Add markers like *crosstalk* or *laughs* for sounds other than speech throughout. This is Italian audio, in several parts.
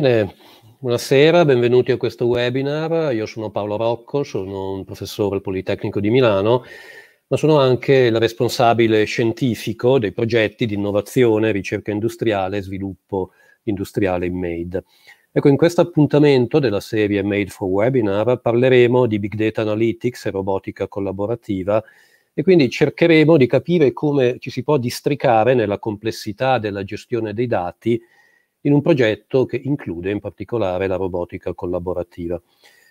Bene, buonasera, benvenuti a questo webinar. Io sono Paolo Rocco, sono un professore al Politecnico di Milano, ma sono anche il responsabile scientifico dei progetti di innovazione, ricerca industriale e sviluppo industriale in MADE. Ecco, in questo appuntamento della serie Made for Webinar parleremo di Big Data Analytics e robotica collaborativa e quindi cercheremo di capire come ci si può districare nella complessità della gestione dei dati in un progetto che include in particolare la robotica collaborativa.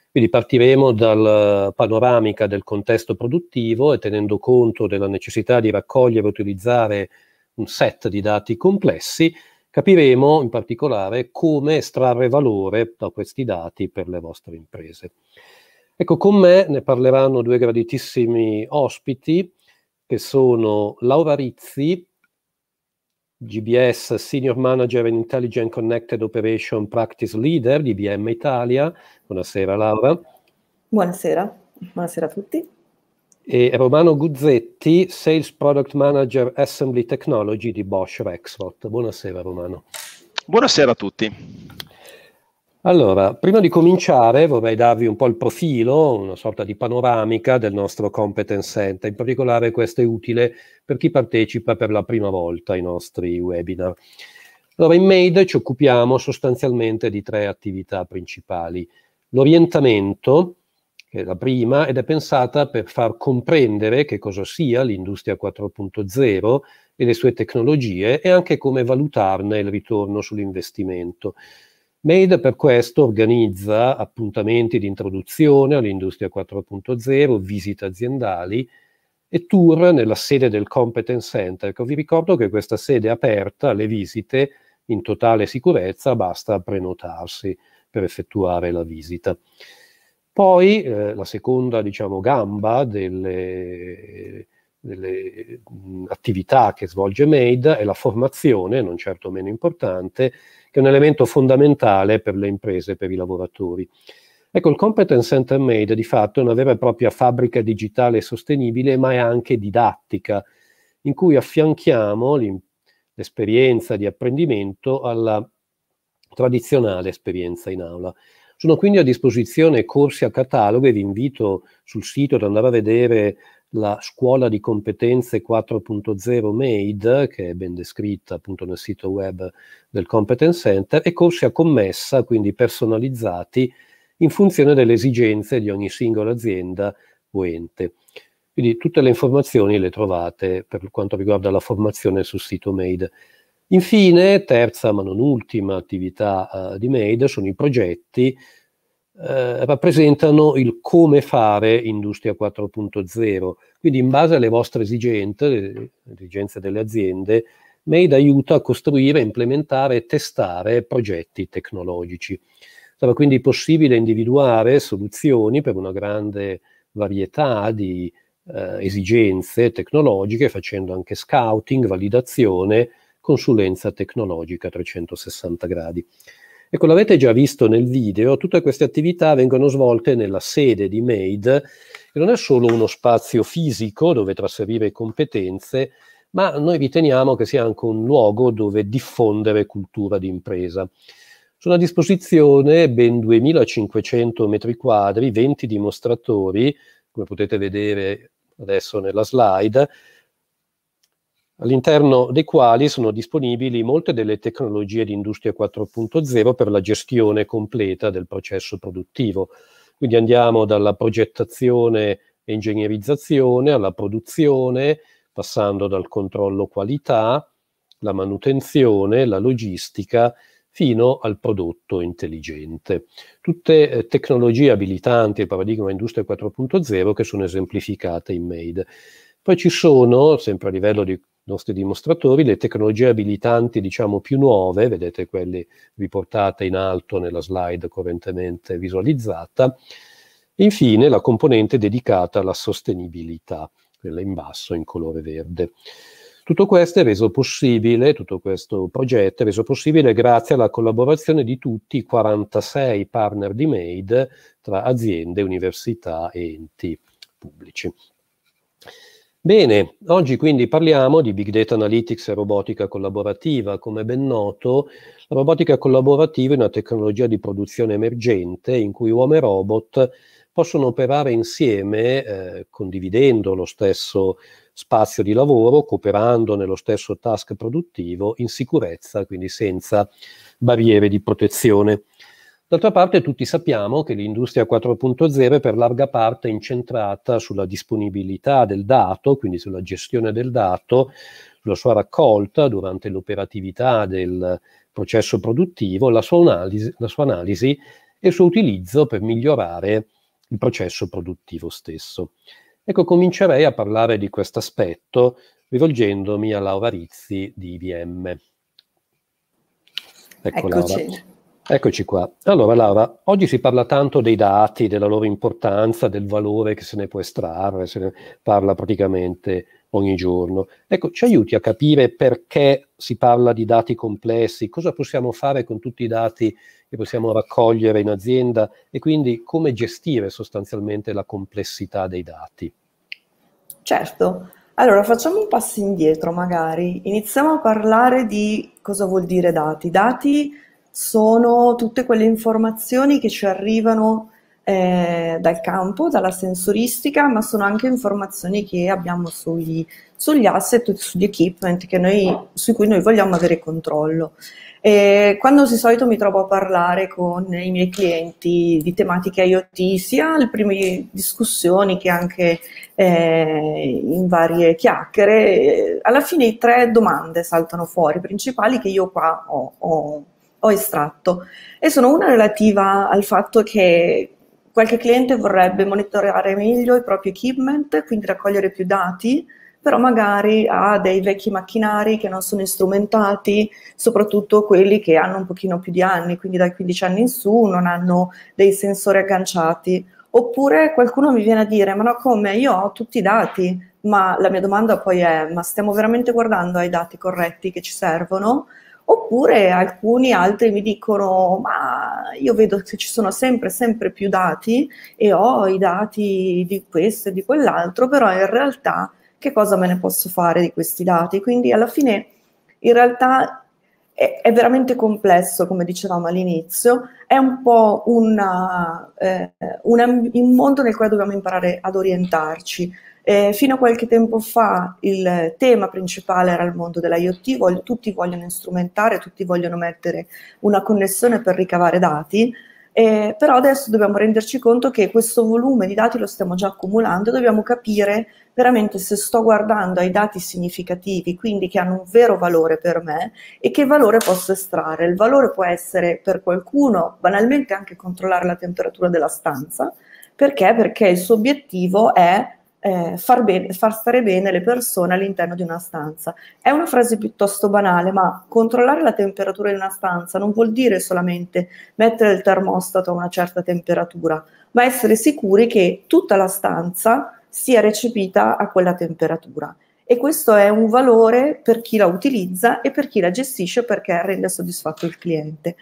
Quindi partiremo dalla panoramica del contesto produttivo e tenendo conto della necessità di raccogliere e utilizzare un set di dati complessi, capiremo in particolare come estrarre valore da questi dati per le vostre imprese. Ecco, con me ne parleranno due graditissimi ospiti che sono Laura Rizzi, GBS Senior Manager in Intelligent Connected Operation Practice Leader di IBM Italia. Buonasera Laura. Buonasera, buonasera a tutti. E Romano Guzzetti, Sales Product Manager Assembly Technology di Bosch Rexroth. Buonasera Romano. Buonasera a tutti. Allora, prima di cominciare vorrei darvi un po' il profilo, una sorta di panoramica del nostro Competence Center, in particolare questo è utile per chi partecipa per la prima volta ai nostri webinar. Allora, in MADE ci occupiamo sostanzialmente di tre attività principali. L'orientamento, che è la prima, ed è pensata per far comprendere che cosa sia l'industria 4.0 e le sue tecnologie e anche come valutarne il ritorno sull'investimento. Made per questo organizza appuntamenti di introduzione all'industria 4.0, visite aziendali e tour nella sede del Competence Center. Ecco, vi ricordo che questa sede è aperta alle visite in totale sicurezza, basta prenotarsi per effettuare la visita. Poi eh, la seconda diciamo, gamba delle, delle mh, attività che svolge MAID è la formazione, non certo meno importante, che è un elemento fondamentale per le imprese, per i lavoratori. Ecco, il Competence Center Made di fatto è una vera e propria fabbrica digitale sostenibile, ma è anche didattica, in cui affianchiamo l'esperienza di apprendimento alla tradizionale esperienza in aula. Sono quindi a disposizione corsi a catalogo e vi invito sul sito ad andare a vedere la scuola di competenze 4.0 MAID, che è ben descritta appunto nel sito web del Competence Center, e corsi a commessa, quindi personalizzati, in funzione delle esigenze di ogni singola azienda o ente. Quindi tutte le informazioni le trovate per quanto riguarda la formazione sul sito MAID. Infine, terza ma non ultima attività uh, di MAID sono i progetti eh, rappresentano il come fare industria 4.0. Quindi in base alle vostre esigenze, le esigenze delle aziende, MADE aiuta a costruire, implementare e testare progetti tecnologici. Sarà quindi possibile individuare soluzioni per una grande varietà di eh, esigenze tecnologiche, facendo anche scouting, validazione, consulenza tecnologica a 360 gradi. Ecco, l'avete già visto nel video, tutte queste attività vengono svolte nella sede di MAID, che non è solo uno spazio fisico dove trasferire competenze, ma noi riteniamo che sia anche un luogo dove diffondere cultura d'impresa. Sono a disposizione ben 2500 metri quadri, 20 dimostratori, come potete vedere adesso nella slide, all'interno dei quali sono disponibili molte delle tecnologie di Industria 4.0 per la gestione completa del processo produttivo. Quindi andiamo dalla progettazione e ingegnerizzazione alla produzione, passando dal controllo qualità, la manutenzione, la logistica, fino al prodotto intelligente. Tutte eh, tecnologie abilitanti al paradigma Industria 4.0 che sono esemplificate in MADE. Poi ci sono, sempre a livello di nostri dimostratori, le tecnologie abilitanti diciamo più nuove, vedete quelle riportate in alto nella slide correntemente visualizzata, e infine la componente dedicata alla sostenibilità, quella in basso in colore verde. Tutto questo è reso possibile, tutto questo progetto è reso possibile grazie alla collaborazione di tutti i 46 partner di MAID tra aziende, università e enti pubblici. Bene, oggi quindi parliamo di Big Data Analytics e robotica collaborativa. Come ben noto, la robotica collaborativa è una tecnologia di produzione emergente in cui uomo e robot possono operare insieme, eh, condividendo lo stesso spazio di lavoro, cooperando nello stesso task produttivo, in sicurezza, quindi senza barriere di protezione. D'altra parte tutti sappiamo che l'industria 4.0 è per larga parte incentrata sulla disponibilità del dato, quindi sulla gestione del dato, sulla sua raccolta durante l'operatività del processo produttivo, la sua analisi, la sua analisi e il suo utilizzo per migliorare il processo produttivo stesso. Ecco, comincerei a parlare di questo aspetto rivolgendomi a Laura Rizzi di IBM. Ecco, Eccoci. Laura. Eccoci qua. Allora Laura, oggi si parla tanto dei dati, della loro importanza, del valore che se ne può estrarre, se ne parla praticamente ogni giorno. Ecco, ci aiuti a capire perché si parla di dati complessi, cosa possiamo fare con tutti i dati che possiamo raccogliere in azienda e quindi come gestire sostanzialmente la complessità dei dati. Certo. Allora, facciamo un passo indietro magari. Iniziamo a parlare di cosa vuol dire dati. Dati sono tutte quelle informazioni che ci arrivano eh, dal campo, dalla sensoristica, ma sono anche informazioni che abbiamo sui, sugli asset, sugli equipment noi, su cui noi vogliamo avere controllo. E quando di solito mi trovo a parlare con i miei clienti di tematiche IoT, sia le prime discussioni che anche eh, in varie chiacchiere, alla fine tre domande saltano fuori principali che io qua ho, ho ho estratto e sono una relativa al fatto che qualche cliente vorrebbe monitorare meglio il proprio equipment, quindi raccogliere più dati, però magari ha dei vecchi macchinari che non sono strumentati, soprattutto quelli che hanno un pochino più di anni, quindi dai 15 anni in su non hanno dei sensori agganciati. Oppure qualcuno mi viene a dire, ma no come, io ho tutti i dati, ma la mia domanda poi è, ma stiamo veramente guardando ai dati corretti che ci servono? Oppure alcuni altri mi dicono, ma io vedo che ci sono sempre, sempre più dati e ho i dati di questo e di quell'altro, però in realtà che cosa me ne posso fare di questi dati? Quindi alla fine in realtà è, è veramente complesso, come dicevamo all'inizio, è un po' una, eh, un, un mondo nel quale dobbiamo imparare ad orientarci eh, fino a qualche tempo fa il tema principale era il mondo dell'IoT, voglio, tutti vogliono strumentare, tutti vogliono mettere una connessione per ricavare dati, eh, però adesso dobbiamo renderci conto che questo volume di dati lo stiamo già accumulando e dobbiamo capire veramente se sto guardando ai dati significativi, quindi che hanno un vero valore per me e che valore posso estrarre. Il valore può essere per qualcuno banalmente anche controllare la temperatura della stanza, perché? Perché il suo obiettivo è eh, far, bene, far, stare bene le persone all'interno di una stanza. È una frase piuttosto banale, ma controllare la temperatura in una stanza non vuol dire solamente mettere il termostato a una certa temperatura, ma essere sicuri che tutta la stanza sia recepita a quella temperatura. E questo è un valore per chi la utilizza e per chi la gestisce perché rende soddisfatto il cliente.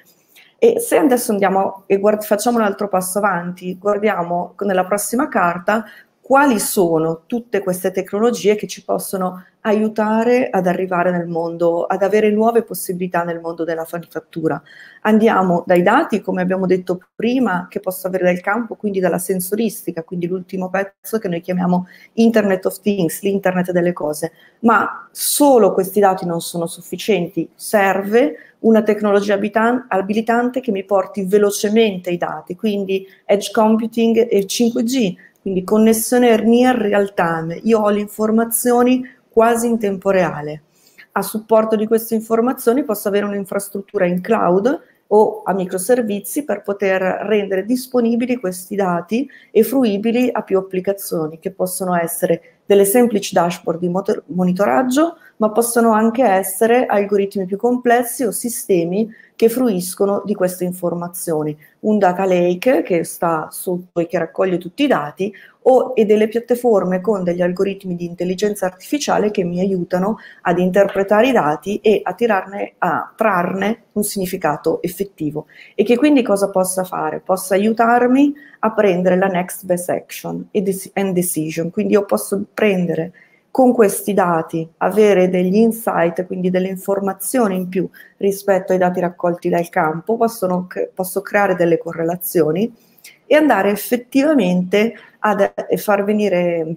E se adesso andiamo e guard- facciamo un altro passo avanti, guardiamo nella prossima carta quali sono tutte queste tecnologie che ci possono aiutare ad arrivare nel mondo, ad avere nuove possibilità nel mondo della manifattura. Andiamo dai dati, come abbiamo detto prima, che posso avere dal campo, quindi dalla sensoristica, quindi l'ultimo pezzo che noi chiamiamo Internet of Things, l'Internet delle cose, ma solo questi dati non sono sufficienti, serve una tecnologia abilitante che mi porti velocemente i dati, quindi edge computing e 5G quindi connessione near real time, io ho le informazioni quasi in tempo reale. A supporto di queste informazioni posso avere un'infrastruttura in cloud o a microservizi per poter rendere disponibili questi dati e fruibili a più applicazioni che possono essere delle semplici dashboard di monitoraggio, ma possono anche essere algoritmi più complessi o sistemi che fruiscono di queste informazioni. Un data lake che sta sotto e che raccoglie tutti i dati, o, e delle piattaforme con degli algoritmi di intelligenza artificiale che mi aiutano ad interpretare i dati e a, tirarne, a trarne un significato effettivo e che quindi cosa possa fare? Possa aiutarmi a prendere la next best action and decision, quindi io posso prendere con questi dati avere degli insight, quindi delle informazioni in più rispetto ai dati raccolti dal campo, possono, posso creare delle correlazioni e andare effettivamente a eh, far venire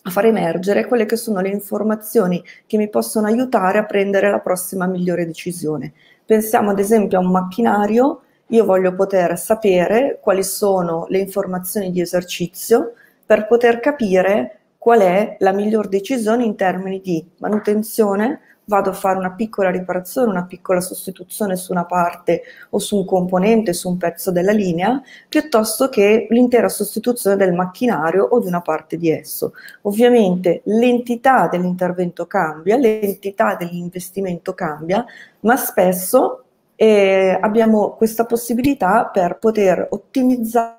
a far emergere quelle che sono le informazioni che mi possono aiutare a prendere la prossima migliore decisione. Pensiamo ad esempio a un macchinario, io voglio poter sapere quali sono le informazioni di esercizio per poter capire qual è la miglior decisione in termini di manutenzione, vado a fare una piccola riparazione, una piccola sostituzione su una parte o su un componente, su un pezzo della linea, piuttosto che l'intera sostituzione del macchinario o di una parte di esso. Ovviamente l'entità dell'intervento cambia, l'entità dell'investimento cambia, ma spesso eh, abbiamo questa possibilità per poter ottimizzare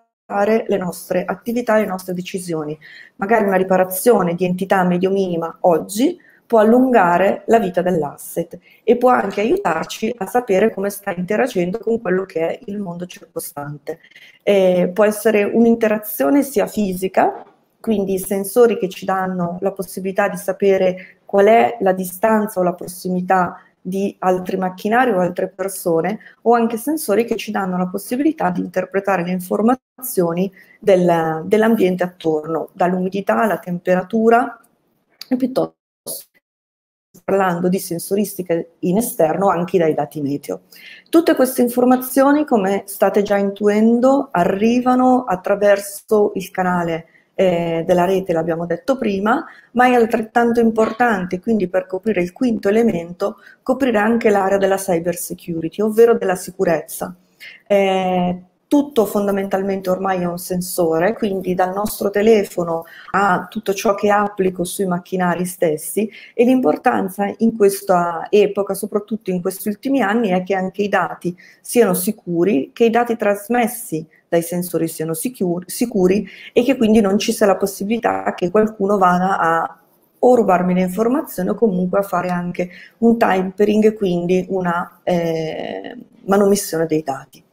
le nostre attività e le nostre decisioni. Magari una riparazione di entità medio-minima oggi può allungare la vita dell'asset e può anche aiutarci a sapere come sta interagendo con quello che è il mondo circostante. Eh, può essere un'interazione sia fisica, quindi sensori che ci danno la possibilità di sapere qual è la distanza o la prossimità di altri macchinari o altre persone, o anche sensori che ci danno la possibilità di interpretare le informazioni del, dell'ambiente attorno, dall'umidità alla temperatura e piuttosto parlando di sensoristica in esterno anche dai dati meteo. Tutte queste informazioni, come state già intuendo, arrivano attraverso il canale eh, della rete, l'abbiamo detto prima, ma è altrettanto importante, quindi per coprire il quinto elemento, coprire anche l'area della cyber security, ovvero della sicurezza. Eh, tutto fondamentalmente ormai è un sensore, quindi dal nostro telefono a tutto ciò che applico sui macchinari stessi e l'importanza in questa epoca, soprattutto in questi ultimi anni, è che anche i dati siano sicuri, che i dati trasmessi dai sensori siano sicuri, sicuri e che quindi non ci sia la possibilità che qualcuno vada a o rubarmi le informazioni o comunque a fare anche un tampering, quindi una eh, manomissione dei dati.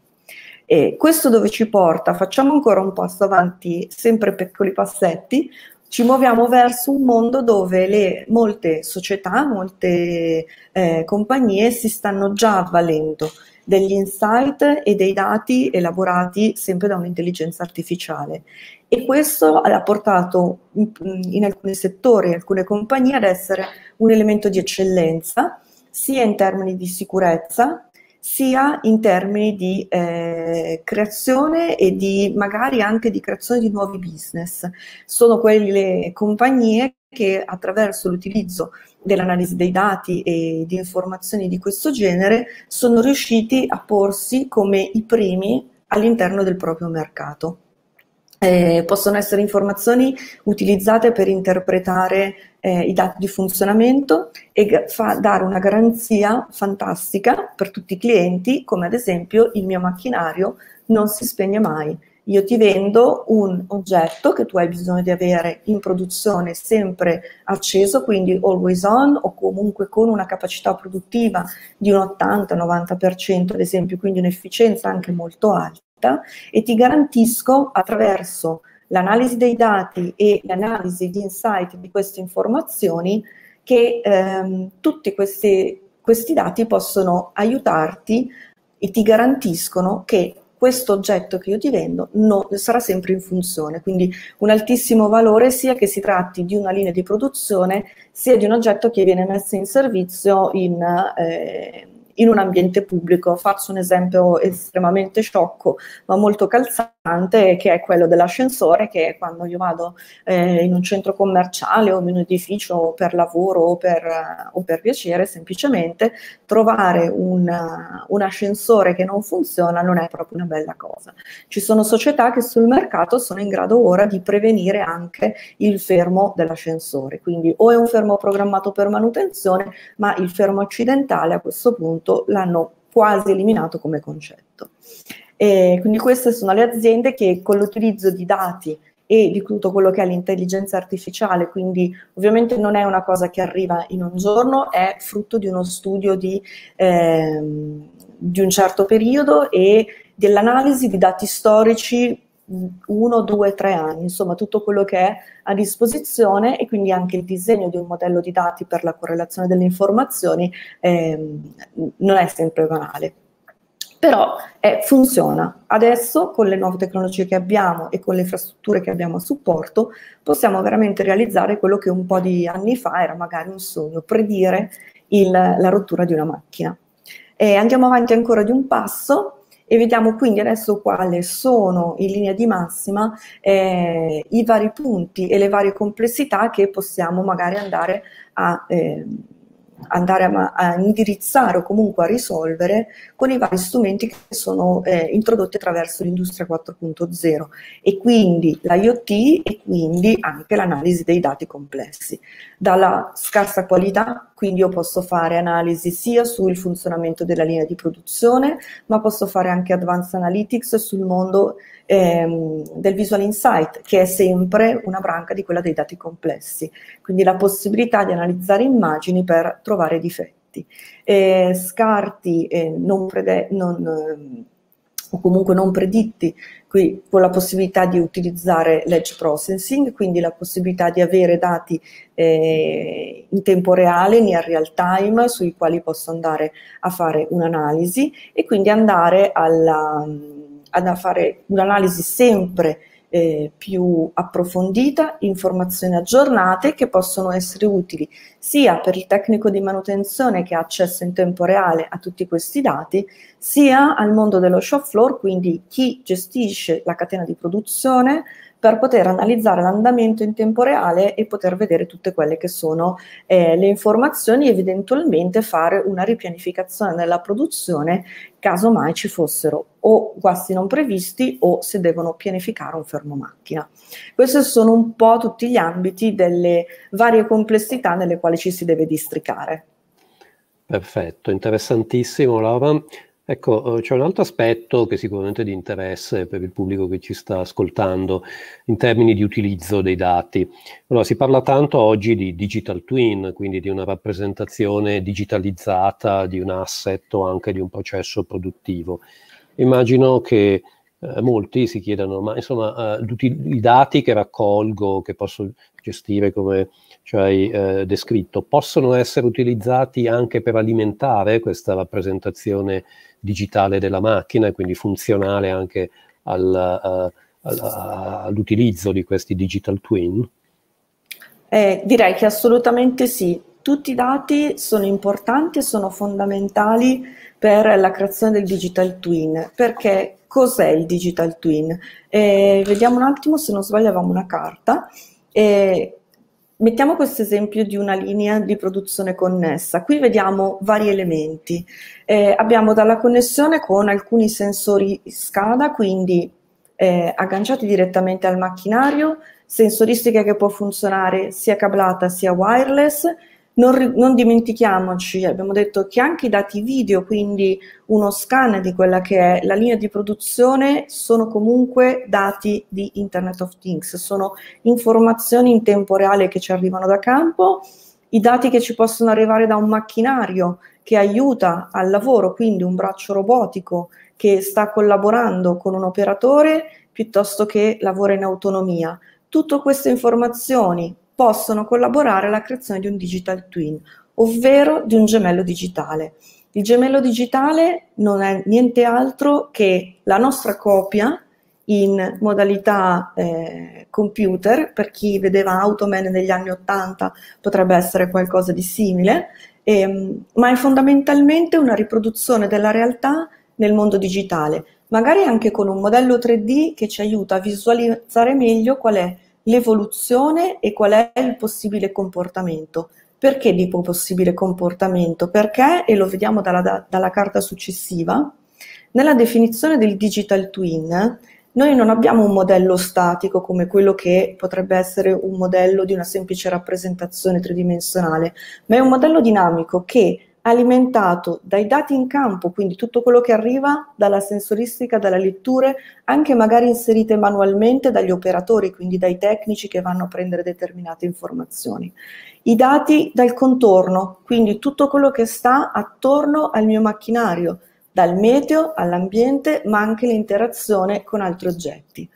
E questo dove ci porta? Facciamo ancora un passo avanti, sempre piccoli passetti, ci muoviamo verso un mondo dove le, molte società, molte eh, compagnie si stanno già avvalendo degli insight e dei dati elaborati sempre da un'intelligenza artificiale. E questo ha portato in, mm, in alcuni settori, in alcune compagnie ad essere un elemento di eccellenza, sia in termini di sicurezza sia in termini di eh, creazione e di magari anche di creazione di nuovi business. Sono quelle compagnie che attraverso l'utilizzo dell'analisi dei dati e di informazioni di questo genere sono riusciti a porsi come i primi all'interno del proprio mercato. Eh, possono essere informazioni utilizzate per interpretare eh, i dati di funzionamento e fa, dare una garanzia fantastica per tutti i clienti, come ad esempio il mio macchinario non si spegne mai. Io ti vendo un oggetto che tu hai bisogno di avere in produzione sempre acceso, quindi always on o comunque con una capacità produttiva di un 80-90%, ad esempio, quindi un'efficienza anche molto alta e ti garantisco attraverso l'analisi dei dati e l'analisi di insight di queste informazioni che ehm, tutti questi, questi dati possono aiutarti e ti garantiscono che questo oggetto che io ti vendo no, sarà sempre in funzione, quindi un altissimo valore sia che si tratti di una linea di produzione sia di un oggetto che viene messo in servizio in, eh, in un ambiente pubblico. Faccio un esempio estremamente sciocco, ma molto calzante che è quello dell'ascensore che quando io vado eh, in un centro commerciale o in un edificio per lavoro o per, o per piacere semplicemente trovare un, un, ascensore che non funziona non è proprio una bella cosa ci sono società che sul mercato sono in grado ora di prevenire anche il fermo dell'ascensore quindi o è un fermo programmato per manutenzione ma il fermo accidentale a questo punto l'hanno quasi eliminato come concetto e quindi queste sono le aziende che con l'utilizzo di dati e di tutto quello che è l'intelligenza artificiale, quindi ovviamente non è una cosa che arriva in un giorno, è frutto di uno studio di, eh, di un certo periodo e dell'analisi di dati storici uno, due, tre anni, insomma tutto quello che è a disposizione e quindi anche il disegno di un modello di dati per la correlazione delle informazioni eh, non è sempre banale però eh, funziona. Adesso con le nuove tecnologie che abbiamo e con le infrastrutture che abbiamo a supporto possiamo veramente realizzare quello che un po' di anni fa era magari un sogno, predire il, la rottura di una macchina. E andiamo avanti ancora di un passo e vediamo quindi adesso quali sono in linea di massima eh, i vari punti e le varie complessità che possiamo magari andare a... Eh, andare a, a, indirizzare o comunque a risolvere con i vari strumenti che sono eh, introdotti attraverso l'industria 4.0 e quindi l'IoT e quindi anche l'analisi dei dati complessi. Dalla scarsa qualità, quindi io posso fare analisi sia sul funzionamento della linea di produzione, ma posso fare anche advanced analytics sul mondo ehm, del Visual Insight, che è sempre una branca di quella dei dati complessi, quindi la possibilità di analizzare immagini per trovare difetti. Eh, scarti eh, non, prede- non ehm, o comunque non preditti, qui con la possibilità di utilizzare l'edge processing, quindi la possibilità di avere dati eh, in tempo reale, near real time, sui quali posso andare a fare un'analisi e quindi andare alla da fare un'analisi sempre eh, più approfondita, informazioni aggiornate che possono essere utili sia per il tecnico di manutenzione che ha accesso in tempo reale a tutti questi dati, sia al mondo dello shop floor, quindi chi gestisce la catena di produzione, per poter analizzare l'andamento in tempo reale e poter vedere tutte quelle che sono eh, le informazioni e eventualmente fare una ripianificazione della produzione caso mai ci fossero o guasti non previsti o se devono pianificare un fermo macchina. Questi sono un po' tutti gli ambiti delle varie complessità nelle quali ci si deve districare. Perfetto, interessantissimo Laura. Ecco, eh, c'è un altro aspetto che è sicuramente di interesse per il pubblico che ci sta ascoltando in termini di utilizzo dei dati. Allora, si parla tanto oggi di digital twin, quindi di una rappresentazione digitalizzata di un asset o anche di un processo produttivo. Immagino che eh, molti si chiedano, ma insomma, eh, i dati che raccolgo, che posso gestire come ci hai eh, descritto, possono essere utilizzati anche per alimentare questa rappresentazione digitale della macchina e quindi funzionale anche al, uh, al, uh, all'utilizzo di questi digital twin? Eh, direi che assolutamente sì. Tutti i dati sono importanti e sono fondamentali per la creazione del digital twin, perché cos'è il digital twin? Eh, vediamo un attimo se non sbagliavamo una carta. Eh, Mettiamo questo esempio di una linea di produzione connessa. Qui vediamo vari elementi. Eh, abbiamo dalla connessione con alcuni sensori SCADA, quindi eh, agganciati direttamente al macchinario, sensoristica che può funzionare sia cablata sia wireless non, non, dimentichiamoci, abbiamo detto che anche i dati video, quindi uno scan di quella che è la linea di produzione, sono comunque dati di Internet of Things, sono informazioni in tempo reale che ci arrivano da campo, i dati che ci possono arrivare da un macchinario che aiuta al lavoro, quindi un braccio robotico che sta collaborando con un operatore piuttosto che lavora in autonomia. Tutte queste informazioni possono collaborare alla creazione di un digital twin, ovvero di un gemello digitale. Il gemello digitale non è niente altro che la nostra copia in modalità eh, computer, per chi vedeva Automan negli anni 80 potrebbe essere qualcosa di simile, ehm, ma è fondamentalmente una riproduzione della realtà nel mondo digitale, magari anche con un modello 3D che ci aiuta a visualizzare meglio qual è l'evoluzione e qual è il possibile comportamento. Perché dico possibile comportamento? Perché, e lo vediamo dalla, dalla carta successiva, nella definizione del digital twin noi non abbiamo un modello statico come quello che potrebbe essere un modello di una semplice rappresentazione tridimensionale, ma è un modello dinamico che alimentato dai dati in campo, quindi tutto quello che arriva dalla sensoristica, dalla lettura, anche magari inserite manualmente dagli operatori, quindi dai tecnici che vanno a prendere determinate informazioni. I dati dal contorno, quindi tutto quello che sta attorno al mio macchinario, dal meteo all'ambiente, ma anche l'interazione con altri oggetti.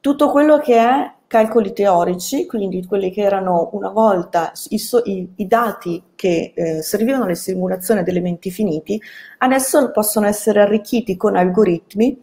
Tutto quello che è calcoli teorici, quindi quelli che erano una volta i, so, i, i dati che eh, servivano alle simulazioni ad elementi finiti, adesso possono essere arricchiti con algoritmi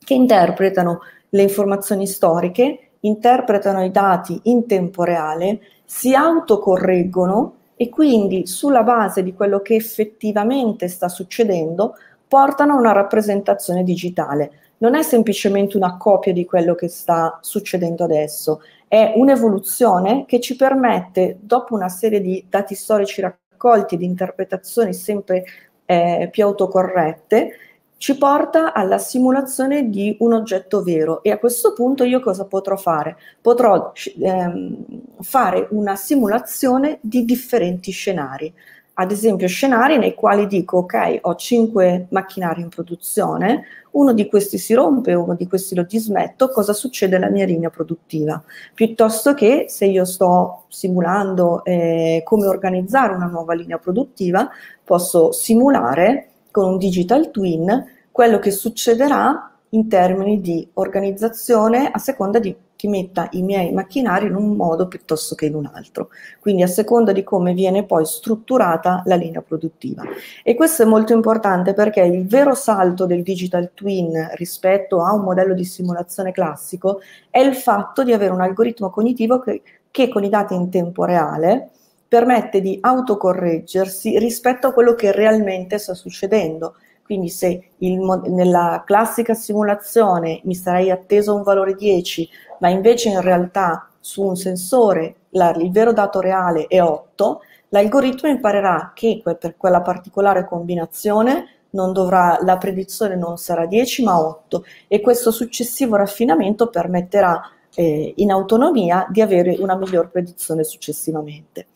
che interpretano le informazioni storiche, interpretano i dati in tempo reale, si autocorreggono e quindi sulla base di quello che effettivamente sta succedendo portano a una rappresentazione digitale non è semplicemente una copia di quello che sta succedendo adesso, è un'evoluzione che ci permette, dopo una serie di dati storici raccolti, di interpretazioni sempre eh, più autocorrette, ci porta alla simulazione di un oggetto vero e a questo punto io cosa potrò fare? Potrò ehm, fare una simulazione di differenti scenari ad esempio scenari nei quali dico ok ho cinque macchinari in produzione, uno di questi si rompe, uno di questi lo dismetto, cosa succede alla mia linea produttiva? Piuttosto che se io sto simulando eh, come organizzare una nuova linea produttiva, posso simulare con un digital twin quello che succederà in termini di organizzazione a seconda di che metta i miei macchinari in un modo piuttosto che in un altro, quindi a seconda di come viene poi strutturata la linea produttiva. E questo è molto importante perché il vero salto del digital twin rispetto a un modello di simulazione classico è il fatto di avere un algoritmo cognitivo che, che con i dati in tempo reale permette di autocorreggersi rispetto a quello che realmente sta succedendo quindi se il, nella classica simulazione mi sarei atteso un valore 10, ma invece in realtà su un sensore la, il vero dato reale è 8, l'algoritmo imparerà che per quella particolare combinazione dovrà, la predizione non sarà 10 ma 8 e questo successivo raffinamento permetterà eh, in autonomia di avere una miglior predizione successivamente.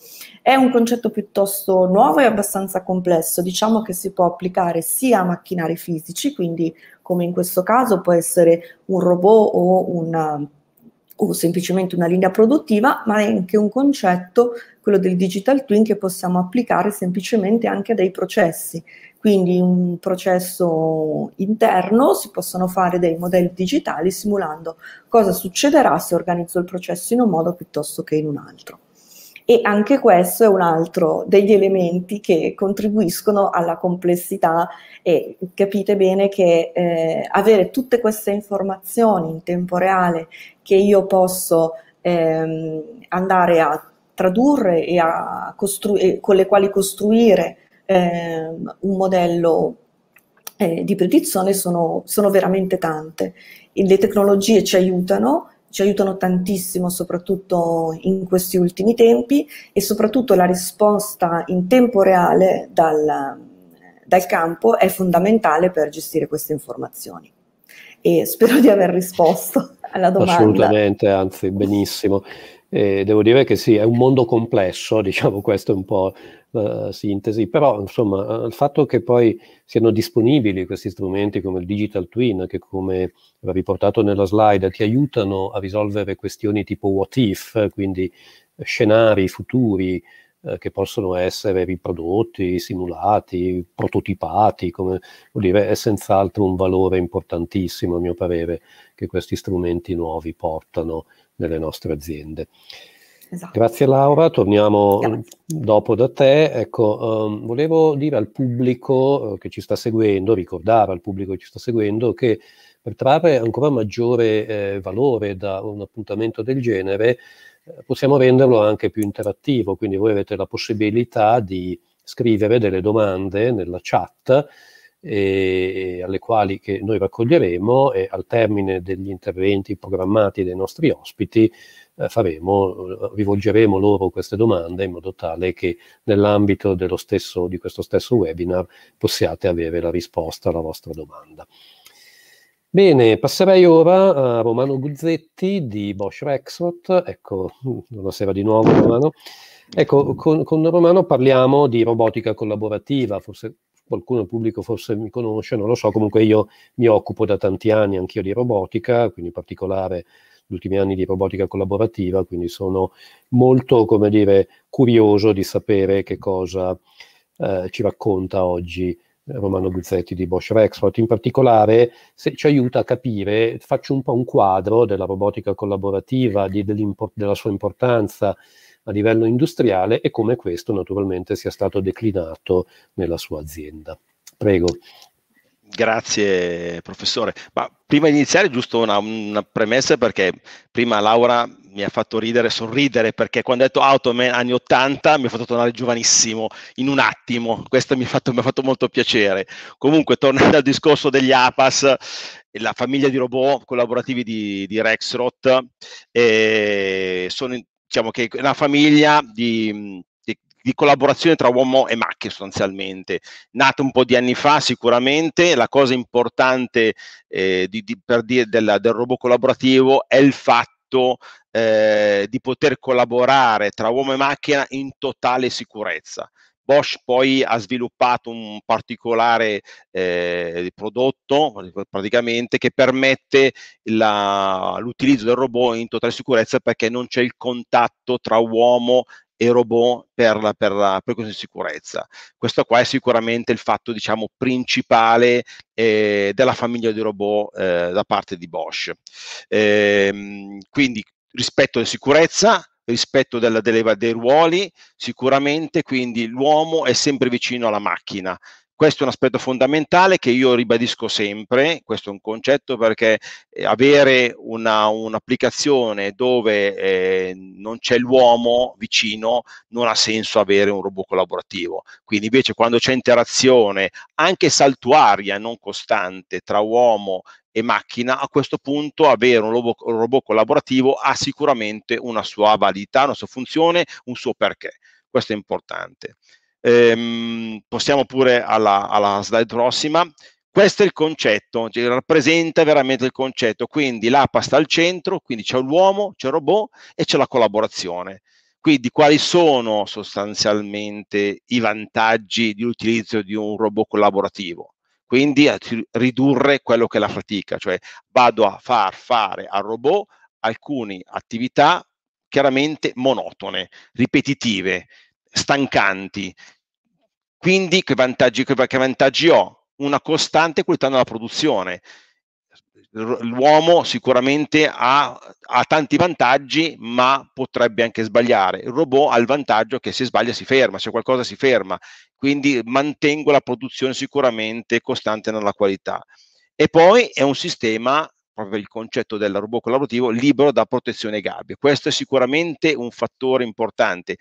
È un concetto piuttosto nuovo e abbastanza complesso, diciamo che si può applicare sia a macchinari fisici, quindi come in questo caso può essere un robot o una o semplicemente una linea produttiva, ma è anche un concetto, quello del digital twin, che possiamo applicare semplicemente anche a dei processi. Quindi un processo interno si possono fare dei modelli digitali simulando cosa succederà se organizzo il processo in un modo piuttosto che in un altro. E anche questo è un altro degli elementi che contribuiscono alla complessità e capite bene che eh, avere tutte queste informazioni in tempo reale che io posso ehm, andare a tradurre e, a costru- e con le quali costruire eh, un modello eh, di predizione sono, sono veramente tante. E le tecnologie ci aiutano, ci aiutano tantissimo soprattutto in questi ultimi tempi e soprattutto la risposta in tempo reale dal, dal campo è fondamentale per gestire queste informazioni. E spero di aver risposto *laughs* alla domanda. Assolutamente, anzi benissimo. E devo dire che sì, è un mondo complesso, *laughs* diciamo, questo è un po' la eh, sintesi, però insomma il fatto che poi siano disponibili questi strumenti come il digital twin, che come va riportato nella slide, ti aiutano a risolvere questioni tipo what if, quindi eh, scenari futuri eh, che possono essere riprodotti, simulati, prototipati, come vuol dire, è senz'altro un valore importantissimo a mio parere che questi strumenti nuovi portano delle nostre aziende. Esatto. Grazie Laura, torniamo Grazie. dopo da te. Ecco, um, volevo dire al pubblico eh, che ci sta seguendo, ricordare al pubblico che ci sta seguendo che per trarre ancora maggiore eh, valore da un appuntamento del genere eh, possiamo renderlo anche più interattivo, quindi voi avete la possibilità di scrivere delle domande nella chat e alle quali noi raccoglieremo e al termine degli interventi programmati dei nostri ospiti eh, faremo, eh, rivolgeremo loro queste domande in modo tale che nell'ambito stesso, di questo stesso webinar possiate avere la risposta alla vostra domanda. Bene, passerei ora a Romano Guzzetti di Bosch Rexroth. Ecco, buonasera di nuovo Romano. Ecco, con, con Romano parliamo di robotica collaborativa, forse qualcuno del pubblico forse mi conosce, non lo so, comunque io mi occupo da tanti anni anch'io di robotica, quindi in particolare gli ultimi anni di robotica collaborativa, quindi sono molto, come dire, curioso di sapere che cosa eh, ci racconta oggi eh, Romano Guzzetti di Bosch Rexroth. In particolare, se ci aiuta a capire, faccio un po' un quadro della robotica collaborativa, di, della sua importanza, a livello industriale e come questo naturalmente sia stato declinato nella sua azienda. Prego. Grazie professore, ma prima di iniziare giusto una, una, premessa perché prima Laura mi ha fatto ridere, sorridere perché quando ha detto Automan anni 80 mi ha fatto tornare giovanissimo in un attimo, questo mi ha fatto, mi ha fatto molto piacere. Comunque tornando al discorso degli APAS, la famiglia di robot collaborativi di, di Rexroth eh, sono in, diciamo che è una famiglia di, di, di, collaborazione tra uomo e macchina sostanzialmente, nata un po' di anni fa sicuramente, la cosa importante eh, di, per dire della, del robot collaborativo è il fatto eh, di poter collaborare tra uomo e macchina in totale sicurezza Bosch poi ha sviluppato un particolare eh, prodotto praticamente che permette la, l'utilizzo del robot in totale sicurezza perché non c'è il contatto tra uomo e robot per, la, per, la, per questa sicurezza. Questo qua è sicuramente il fatto diciamo, principale eh, della famiglia di robot eh, da parte di Bosch. Ehm, quindi rispetto alla sicurezza, rispetto della deleva dei ruoli, sicuramente, quindi l'uomo è sempre vicino alla macchina. Questo è un aspetto fondamentale che io ribadisco sempre, questo è un concetto perché eh, avere una, un'applicazione dove eh, non c'è l'uomo vicino non ha senso avere un robot collaborativo. Quindi invece quando c'è interazione anche saltuaria, non costante, tra uomo e macchina, a questo punto avere un robot, un robot collaborativo ha sicuramente una sua validità, una sua funzione, un suo perché. Questo è importante. Ehm, possiamo pure alla, alla slide prossima. Questo è il concetto, cioè rappresenta veramente il concetto, quindi l'APA sta al centro, quindi c'è l'uomo, c'è il robot e c'è la collaborazione. Quindi quali sono sostanzialmente i vantaggi di utilizzo di un robot collaborativo? quindi a ridurre quello che è la fatica, cioè vado a far fare al robot alcune attività chiaramente monotone, ripetitive, stancanti. Quindi che vantaggi, che vantaggi ho? Una costante qualità nella produzione l'uomo sicuramente ha, ha, tanti vantaggi, ma potrebbe anche sbagliare. Il robot ha il vantaggio che se sbaglia si ferma, se qualcosa si ferma, quindi mantengo la produzione sicuramente costante nella qualità. E poi è un sistema, proprio il concetto del robot collaborativo, libero da protezione e gabbie. Questo è sicuramente un fattore importante.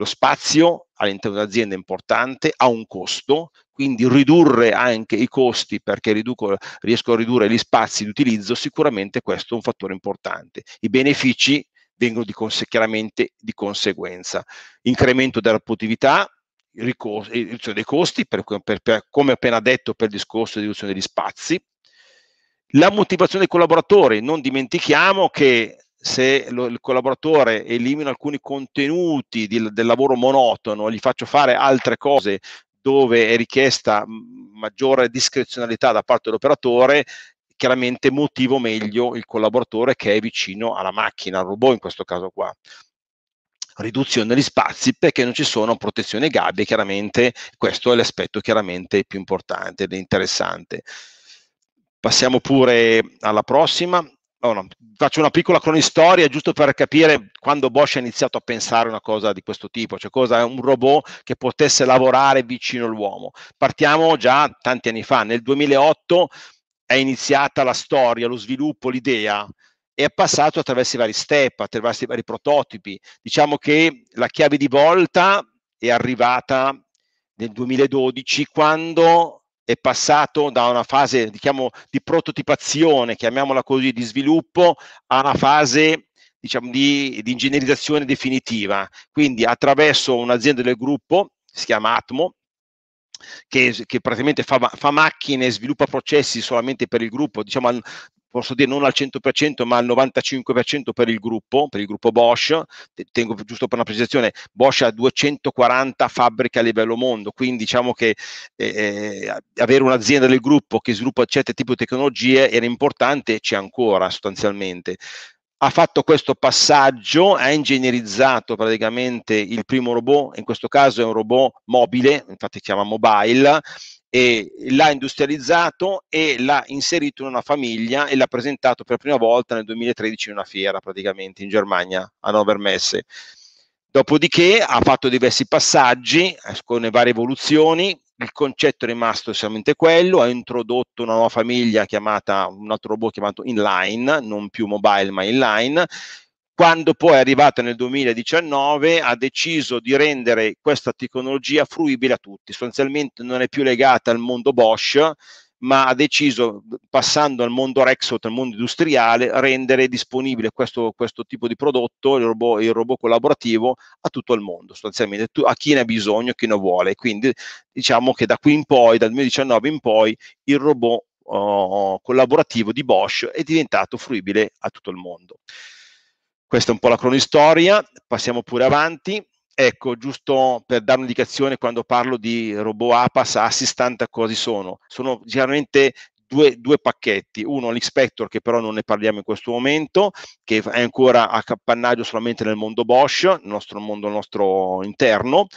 Lo spazio all'interno dell'azienda è importante, ha un costo, quindi ridurre anche i costi perché riduco, riesco a ridurre gli spazi di utilizzo, sicuramente questo è un fattore importante. I benefici vengono di chiaramente di conseguenza. Incremento della produttività, eh, riduzione dei costi, per, per, per, come appena detto per il discorso di riduzione degli spazi. La motivazione dei collaboratori, non dimentichiamo che se lo, il collaboratore elimina alcuni contenuti di, del lavoro monotono, gli faccio fare altre cose dove è richiesta maggiore discrezionalità da parte dell'operatore, chiaramente motivo meglio il collaboratore che è vicino alla macchina, al robot in questo caso qua riduzione degli spazi perché non ci sono protezione gabbie, chiaramente questo è l'aspetto chiaramente più importante ed interessante. Passiamo pure alla prossima no, no, faccio una piccola cronistoria giusto per capire quando Bosch ha iniziato a pensare una cosa di questo tipo, cioè cosa è un robot che potesse lavorare vicino all'uomo. Partiamo già tanti anni fa, nel 2008 è iniziata la storia, lo sviluppo, l'idea è passato attraverso i vari step, attraverso i vari prototipi. Diciamo che la chiave di volta è arrivata nel 2012 quando è passato da una fase diciamo, di prototipazione, chiamiamola così, di sviluppo, a una fase diciamo, di, di ingegnerizzazione definitiva. Quindi attraverso un'azienda del gruppo, si chiama Atmo, che, che praticamente fa, fa, macchine, sviluppa processi solamente per il gruppo, diciamo, posso dire non al 100% ma al 95% per il gruppo, per il gruppo Bosch, tengo giusto per una precisazione, Bosch ha 240 fabbriche a livello mondo, quindi diciamo che eh, eh avere un'azienda del gruppo che sviluppa certi tipi di tecnologie era importante e c'è ancora sostanzialmente ha fatto questo passaggio, ha ingegnerizzato praticamente il primo robot, in questo caso è un robot mobile, infatti si chiama mobile, e l'ha industrializzato e l'ha inserito in una famiglia e l'ha presentato per la prima volta nel 2013 in una fiera praticamente in Germania, a Novermesse. Dopodiché ha fatto diversi passaggi eh, con varie evoluzioni, il concetto è rimasto esattamente quello, ha introdotto una nuova famiglia chiamata, un altro robot chiamato inline, non più mobile ma inline, quando poi è arrivata nel 2019 ha deciso di rendere questa tecnologia fruibile a tutti, sostanzialmente non è più legata al mondo Bosch, ma ha deciso, passando al mondo Rexot, al mondo industriale, rendere disponibile questo, questo tipo di prodotto, il robot, il robot, collaborativo, a tutto il mondo, sostanzialmente, a chi ne ha bisogno, a chi ne vuole. Quindi diciamo che da qui in poi, dal 2019 in poi, il robot oh, collaborativo di Bosch è diventato fruibile a tutto il mondo. Questa è un po' la cronistoria, passiamo pure avanti. Ecco, giusto per dare un'indicazione, quando parlo di robot APAS assistant, cosa sono? Sono generalmente due, due pacchetti, uno l'Inspector che però non ne parliamo in questo momento, che è ancora a cappannaggio solamente nel mondo Bosch, il nostro mondo il nostro interno,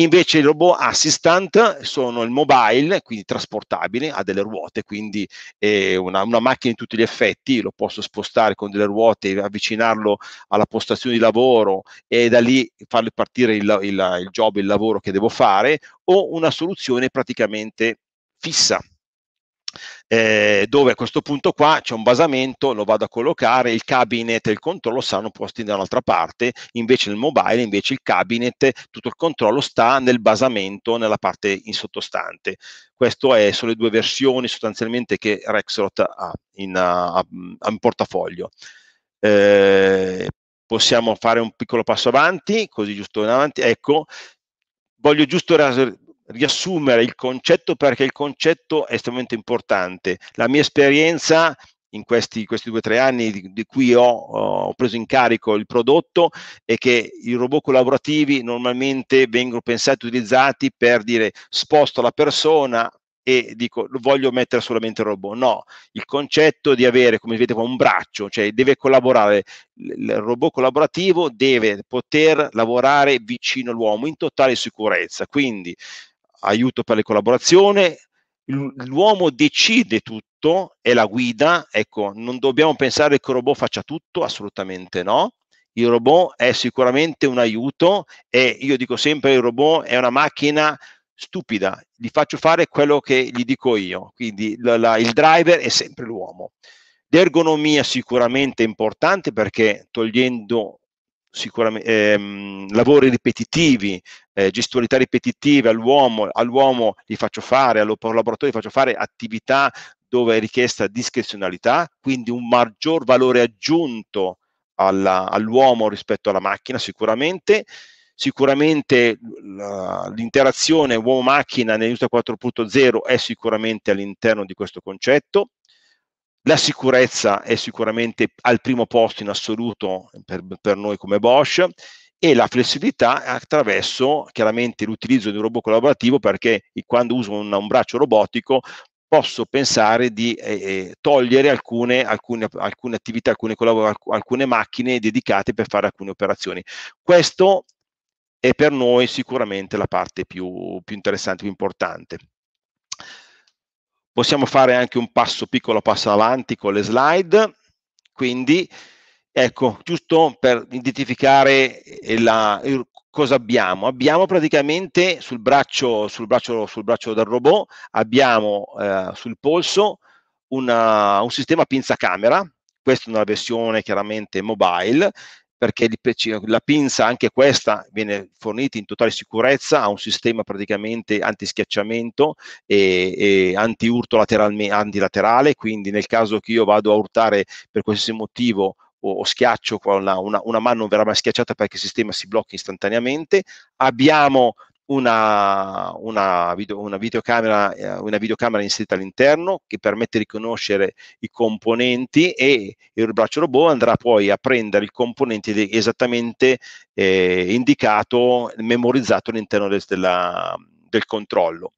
Invece i robot assistant sono il mobile, quindi trasportabile, ha delle ruote, quindi è eh, una, una macchina in tutti gli effetti, lo posso spostare con delle ruote, avvicinarlo alla postazione di lavoro e da lì farle partire il, il, il job, il lavoro che devo fare, o una soluzione praticamente fissa, eh, dove a questo punto qua c'è un basamento, lo vado a collocare, il cabinet e il controllo stanno posti da un'altra parte, invece nel mobile invece il cabinet, tutto il controllo sta nel basamento, nella parte in sottostante. Queste sono le due versioni sostanzialmente che Rexrot ha in, ha, in portafoglio. Eh, possiamo fare un piccolo passo avanti, così giusto in avanti. Ecco, voglio giusto riassumere il concetto perché il concetto è estremamente importante. La mia esperienza in questi, questi due o tre anni di, di cui ho, ho, preso in carico il prodotto è che i robot collaborativi normalmente vengono pensati e utilizzati per dire sposto la persona e dico voglio mettere solamente il robot. No, il concetto di avere, come vedete qua, un braccio, cioè deve collaborare, il robot collaborativo deve poter lavorare vicino all'uomo in totale sicurezza. Quindi aiuto per le collaborazioni, l'uomo decide tutto, è la guida, ecco, non dobbiamo pensare che il robot faccia tutto, assolutamente no. Il robot è sicuramente un aiuto e io dico sempre il robot è una macchina stupida, gli faccio fare quello che gli dico io, quindi la, la, il driver è sempre l'uomo. L'ergonomia sicuramente è importante perché togliendo ehm, lavori ripetitivi, eh, gestualità ripetitive all'uomo, all'uomo gli faccio fare, allo collaboratore gli faccio fare attività dove è richiesta discrezionalità, quindi un maggior valore aggiunto alla, all'uomo rispetto alla macchina sicuramente, sicuramente la, l'interazione uomo-macchina nell'industria 4.0 è sicuramente all'interno di questo concetto, la sicurezza è sicuramente al primo posto in assoluto per, per noi come Bosch e la flessibilità attraverso chiaramente l'utilizzo di un robot collaborativo perché quando uso un, un braccio robotico posso pensare di eh, eh togliere alcune, alcune, alcune attività, alcune, alcune, macchine dedicate per fare alcune operazioni. Questo è per noi sicuramente la parte più, più interessante, più importante. Possiamo fare anche un passo piccolo passo avanti con le slide, quindi ecco, giusto per identificare eh, la, cosa abbiamo? Abbiamo praticamente sul braccio, sul braccio, sul braccio del robot, abbiamo eh, sul polso una, un sistema pinza camera, questa è una versione chiaramente mobile, perché la pinza, anche questa, viene fornita in totale sicurezza, ha un sistema praticamente antischiacciamento e, e antiurto antilaterale, quindi nel caso che io vado a urtare per qualsiasi motivo o, o schiaccio con una, una, una, mano non verrà mai schiacciata perché il sistema si blocca istantaneamente. Abbiamo una, una, video, una, videocamera, eh, una, videocamera, inserita all'interno che permette di conoscere i componenti e il braccio robot andrà poi a prendere il componente esattamente eh, indicato, memorizzato all'interno del, della, del controllo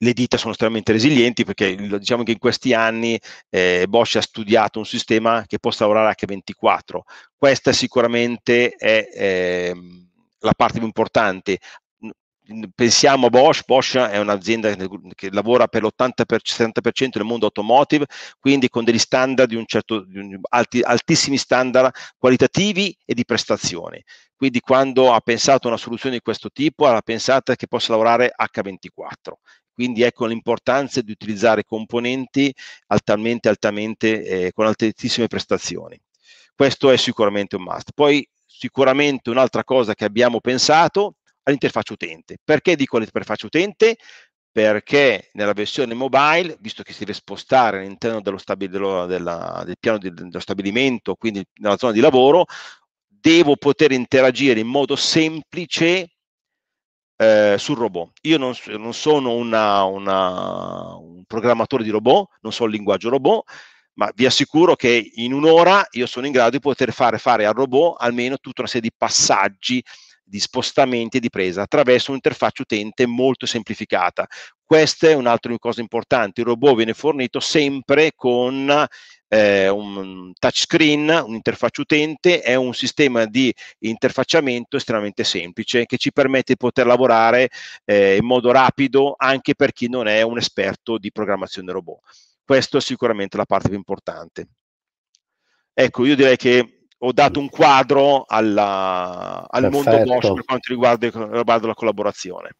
le dita sono estremamente resilienti perché diciamo che in questi anni eh, Bosch ha studiato un sistema che possa lavorare H24. Questa sicuramente è, eh, la parte più importante. Pensiamo a Bosch, Bosch è un'azienda che lavora per l'80-70% del mondo automotive, quindi con degli standard, di un certo, di un alti, altissimi standard qualitativi e di prestazione. Quindi quando ha pensato a una soluzione di questo tipo, ha pensato che possa lavorare H24 quindi ecco l'importanza di utilizzare componenti altamente, altamente eh, con altissime prestazioni. Questo è sicuramente un must. Poi sicuramente un'altra cosa che abbiamo pensato all'interfaccia utente. Perché dico l'interfaccia utente? Perché nella versione mobile, visto che si deve spostare all'interno dello, stabi- dello della, del piano di, dello stabilimento, quindi nella zona di lavoro, devo poter interagire in modo semplice eh, sul robot. Io non, non sono una, una, un programmatore di robot, non so il linguaggio robot, ma vi assicuro che in un'ora io sono in grado di poter fare fare al robot almeno tutta una serie di passaggi di spostamenti e di presa attraverso un'interfaccia utente molto semplificata. Questa è un'altra cosa importante, il robot viene fornito sempre con eh, un touchscreen, un'interfaccia utente, è un sistema di interfacciamento estremamente semplice che ci permette di poter lavorare eh, in modo rapido anche per chi non è un esperto di programmazione robot. Questa è sicuramente la parte più importante. Ecco, io direi che ho dato un quadro alla, al Perfetto. mondo Bosch per quanto riguarda, riguarda la collaborazione.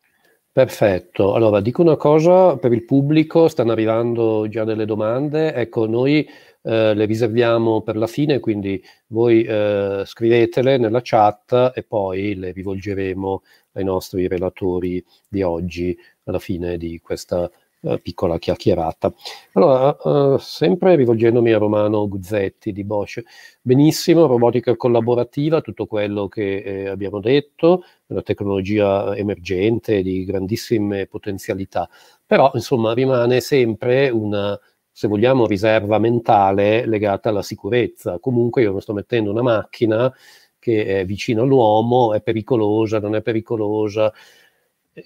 Perfetto, allora dico una cosa per il pubblico, stanno arrivando già delle domande, ecco noi eh, le riserviamo per la fine, quindi voi eh, scrivetele nella chat e poi le rivolgeremo ai nostri relatori di oggi alla fine di questa eh, piccola chiacchierata. Allora, eh, eh sempre rivolgendomi a Romano Guzzetti di Bosch, benissimo, robotica collaborativa, tutto quello che eh, abbiamo detto, una tecnologia emergente di grandissime potenzialità, però insomma rimane sempre una se vogliamo, riserva mentale legata alla sicurezza. Comunque io non sto mettendo una macchina che è vicino all'uomo, è pericolosa, non è pericolosa,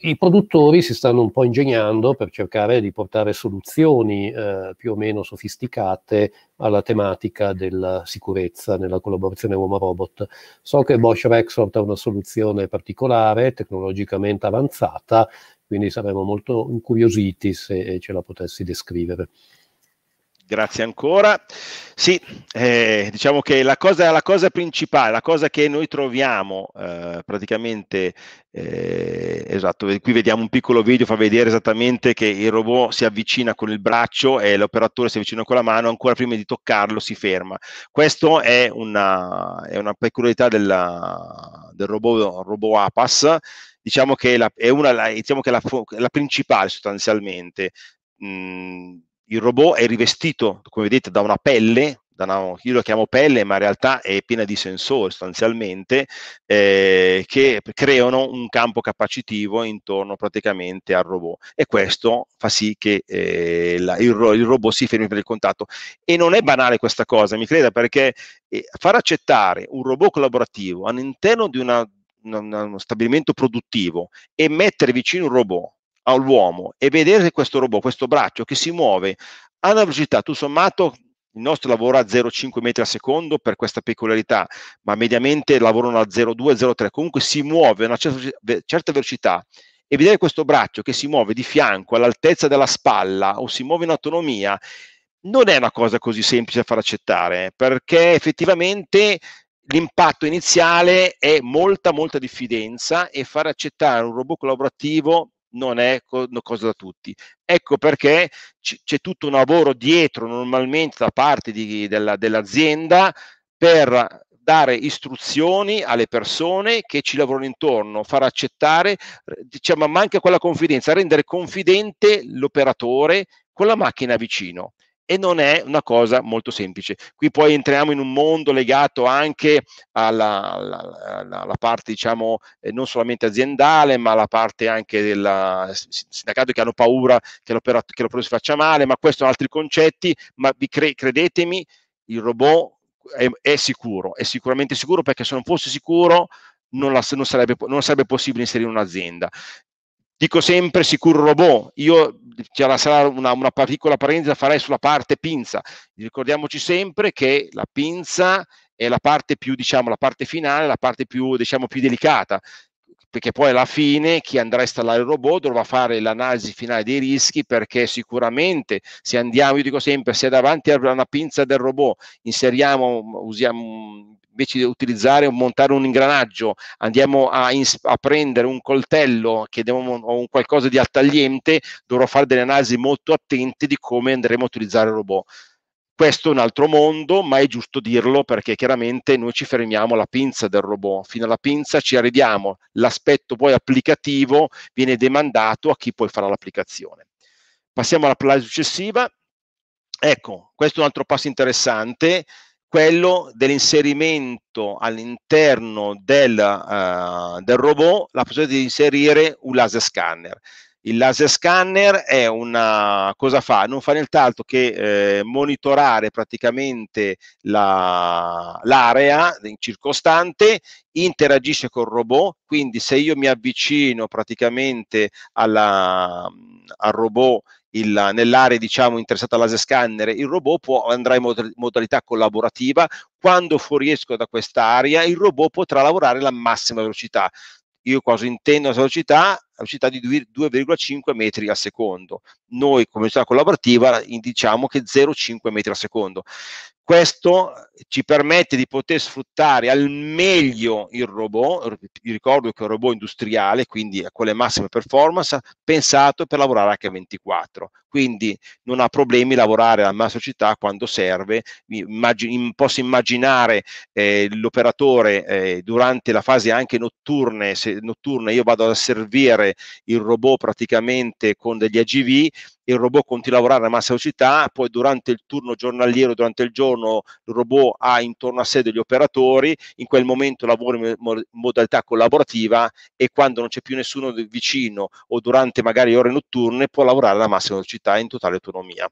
i produttori si stanno un po' ingegnando per cercare di portare soluzioni eh, più o meno sofisticate alla tematica della sicurezza nella collaborazione uomo-robot. So che Bosch Rexort ha una soluzione particolare, tecnologicamente avanzata, quindi saremmo molto incuriositi se eh, ce la potessi descrivere. Grazie ancora. Sì, eh, diciamo che la cosa, la cosa, principale, la cosa che noi troviamo eh, praticamente, eh, esatto, qui vediamo un piccolo video, fa vedere esattamente che il robot si avvicina con il braccio e l'operatore si avvicina con la mano, ancora prima di toccarlo si ferma. Questa è, è una, peculiarità della, del robot, robot APAS, diciamo che la, è, una, la, diciamo che la, la principale sostanzialmente. Mh, mm, il robot è rivestito, come vedete, da una pelle, da una, io la chiamo pelle, ma in realtà è piena di sensori sostanzialmente, eh, che creano un campo capacitivo intorno praticamente al robot. E questo fa sì che eh, la, il, il, robot si fermi per il contatto. E non è banale questa cosa, mi creda, perché eh, far accettare un robot collaborativo all'interno di una, una, uno stabilimento produttivo e mettere vicino un robot all'uomo e vedere questo robot, questo braccio che si muove a una velocità, tutto sommato il nostro lavora a 0,5 metri al secondo per questa peculiarità, ma mediamente lavorano a 0,2, 0,3, comunque si muove a una certa velocità e vedere questo braccio che si muove di fianco all'altezza della spalla o si muove in autonomia non è una cosa così semplice da far accettare, eh, perché effettivamente l'impatto iniziale è molta, molta diffidenza e far accettare un robot collaborativo non è co- cosa da tutti. Ecco perché c- c'è tutto un lavoro dietro normalmente da parte di, della, dell'azienda per dare istruzioni alle persone che ci lavorano intorno, far accettare, diciamo, ma anche quella confidenza, rendere confidente l'operatore con la macchina vicino e non è una cosa molto semplice. Qui poi entriamo in un mondo legato anche alla, alla, alla parte, diciamo, eh, non solamente aziendale, ma alla parte anche del sindacato che hanno paura che, l'operat- che l'operatore si faccia male, ma questi sono altri concetti, ma cre- credetemi, il robot è, è, sicuro, è sicuramente sicuro perché se non fosse sicuro non, la, non, sarebbe, non sarebbe possibile inserire un'azienda dico sempre sicuro robot, io ce la sarà una, una piccola parentesi farei sulla parte pinza, ricordiamoci sempre che la pinza è la parte più, diciamo, la parte finale, la parte più, diciamo, più delicata, perché poi alla fine chi andrà a installare il robot dovrà fare l'analisi finale dei rischi perché sicuramente se andiamo, io dico sempre, se davanti a una pinza del robot inseriamo, usiamo, invece di utilizzare o montare un ingranaggio, andiamo a, ins- a prendere un coltello devo, o un qualcosa di attagliente, dovrò fare delle analisi molto attente di come andremo a utilizzare il robot. Questo è un altro mondo, ma è giusto dirlo perché chiaramente noi ci fermiamo alla pinza del robot, fino alla pinza ci arriviamo, l'aspetto poi applicativo viene demandato a chi poi farà l'applicazione. Passiamo alla slide successiva. Ecco, questo è un altro passo interessante quello dell'inserimento all'interno del, uh, del, robot, la possibilità di inserire un laser scanner. Il laser scanner è una cosa fa? Non fa nient'altro che eh, monitorare praticamente la, l'area circostante, interagisce col robot, quindi se io mi avvicino praticamente alla, al robot il, nell'area diciamo, interessata laser scanner, il robot può, andrà in modalità collaborativa. Quando fuoriesco da quest'area, il robot potrà lavorare alla massima velocità. Io cosa intendo la velocità? a velocità di 2,5 metri al secondo. Noi come società collaborativa diciamo che 0,5 metri al secondo. Questo ci permette di poter sfruttare al meglio il robot, ricordo che è un robot industriale, quindi con le massime performance, pensato per lavorare H24, quindi non ha problemi lavorare alla massa città quando serve. Immagin- posso immaginare eh, l'operatore eh, durante la fase anche notturne, se notturna io vado a servire lavorare il robot praticamente con degli AGV, il robot continua a lavorare a massima velocità, poi durante il turno giornaliero, durante il giorno, il robot ha intorno a sé degli operatori, in quel momento lavora in modalità collaborativa e quando non c'è più nessuno vicino o durante magari ore notturne può lavorare alla massima velocità in totale autonomia.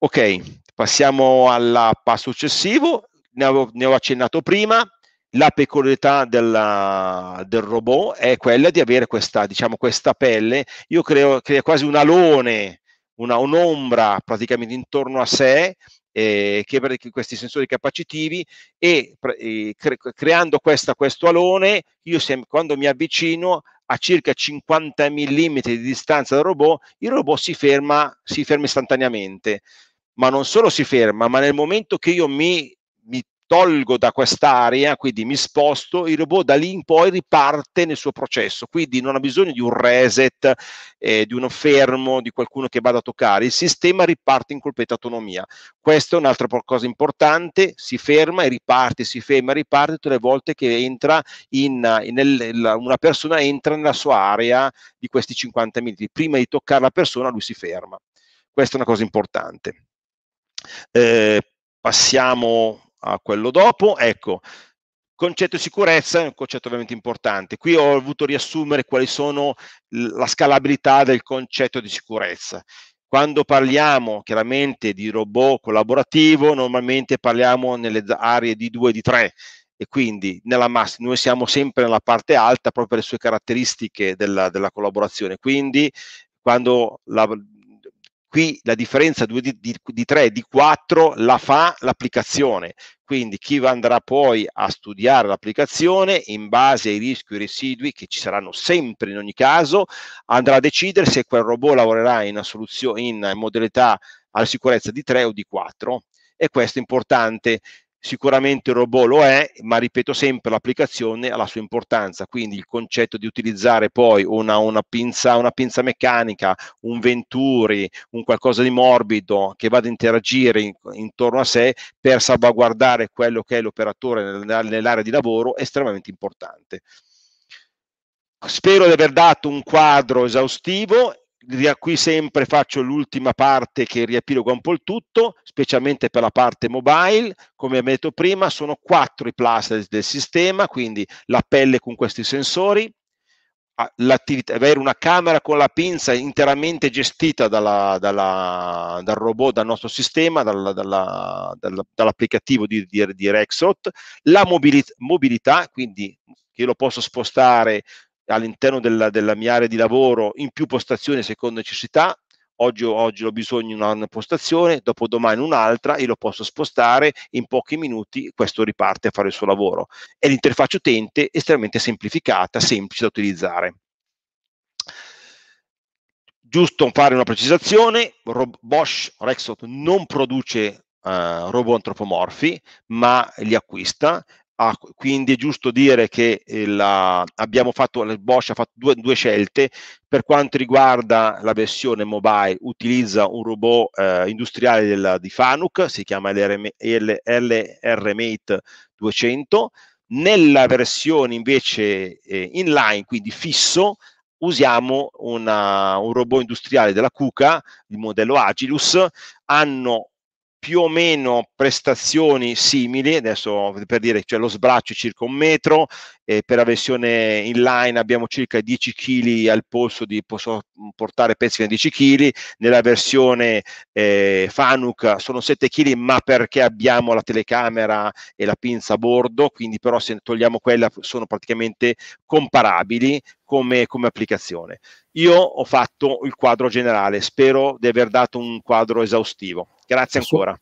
Ok, passiamo al passo successivo, ne avevo, ne avevo accennato prima, la peculiarità della, del robot è quella di avere questa, diciamo, questa pelle, io creo, che è quasi un alone, una, un'ombra praticamente intorno a sé, eh, che per questi sensori capacitivi e eh, cre- creando questa, questo alone, io se, quando mi avvicino a circa 50 mm di distanza dal robot, il robot si ferma, si ferma istantaneamente. Ma non solo si ferma, ma nel momento che io mi tolgo da quest'area, quindi mi sposto, il robot da lì in poi riparte nel suo processo, quindi non ha bisogno di un reset, eh, di uno fermo, di qualcuno che vada a toccare, il sistema riparte in completa autonomia. Questa è un'altra cosa importante, si ferma e riparte, si ferma e riparte tutte le volte che entra in, in nel, una persona entra nella sua area di questi 50 minuti, prima di toccare la persona lui si ferma. Questa è una cosa importante. Eh, passiamo a quello dopo. Ecco, concetto di sicurezza è un concetto ovviamente importante. Qui ho voluto riassumere quali sono la scalabilità del concetto di sicurezza. Quando parliamo chiaramente di robot collaborativo, normalmente parliamo nelle aree di 2 e di 3 e quindi nella massima noi siamo sempre nella parte alta proprio per le sue caratteristiche della, della collaborazione. Quindi quando la, Qui la differenza di, di, di 3 e di 4 la fa l'applicazione, quindi chi andrà poi a studiare l'applicazione in base ai rischi residui che ci saranno sempre in ogni caso, andrà a decidere se quel robot lavorerà in, in modalità alla sicurezza di 3 o di 4 e questo è importante Sicuramente il robot lo è, ma ripeto sempre l'applicazione ha la sua importanza, quindi il concetto di utilizzare poi una, una, pinza, una pinza meccanica, un venturi, un qualcosa di morbido che vada a interagire in, intorno a sé per salvaguardare quello che è l'operatore nell'area di lavoro è estremamente importante. Spero di aver dato un quadro esaustivo da qui sempre faccio l'ultima parte che riepiloga un po' il tutto, specialmente per la parte mobile, come abbiamo detto prima, sono quattro i plus del sistema, quindi la pelle con questi sensori, ah, avere una camera con la pinza interamente gestita dalla, dalla, dal robot, dal nostro sistema, dalla, dall'applicativo di, di, di, Rexot, la mobilità, mobilità quindi che lo posso spostare all'interno della, della, mia area di lavoro in più postazioni secondo necessità. Oggi, oggi ho bisogno di una postazione, dopodomani un'altra, e lo posso spostare in pochi minuti, questo riparte a fare il suo lavoro. È l'interfaccia utente estremamente semplificata, semplice da utilizzare. Giusto fare una precisazione, Bosch Rexot non produce Uh, robot antropomorfi, ma li acquista Ah, quindi è giusto dire che eh, la, fatto, la Bosch ha fatto due, due, scelte. Per quanto riguarda la versione mobile, utilizza un robot eh, industriale del, di Fanuc, si chiama LRM, LR, LRMate 200. Nella versione invece eh, inline, quindi fisso, usiamo una, un robot industriale della Cuca, il modello Agilus, hanno più o meno prestazioni simili, adesso per dire cioè lo sbraccio è circa un metro, eh, per la versione inline abbiamo circa 10 kg al polso di posso portare pezzi da 10 kg, nella versione eh, Fanuc sono 7 kg ma perché abbiamo la telecamera e la pinza a bordo, quindi però se togliamo quella sono praticamente comparabili come, come applicazione. Io ho fatto il quadro generale, spero di aver dato un quadro esaustivo. Grazie ancora.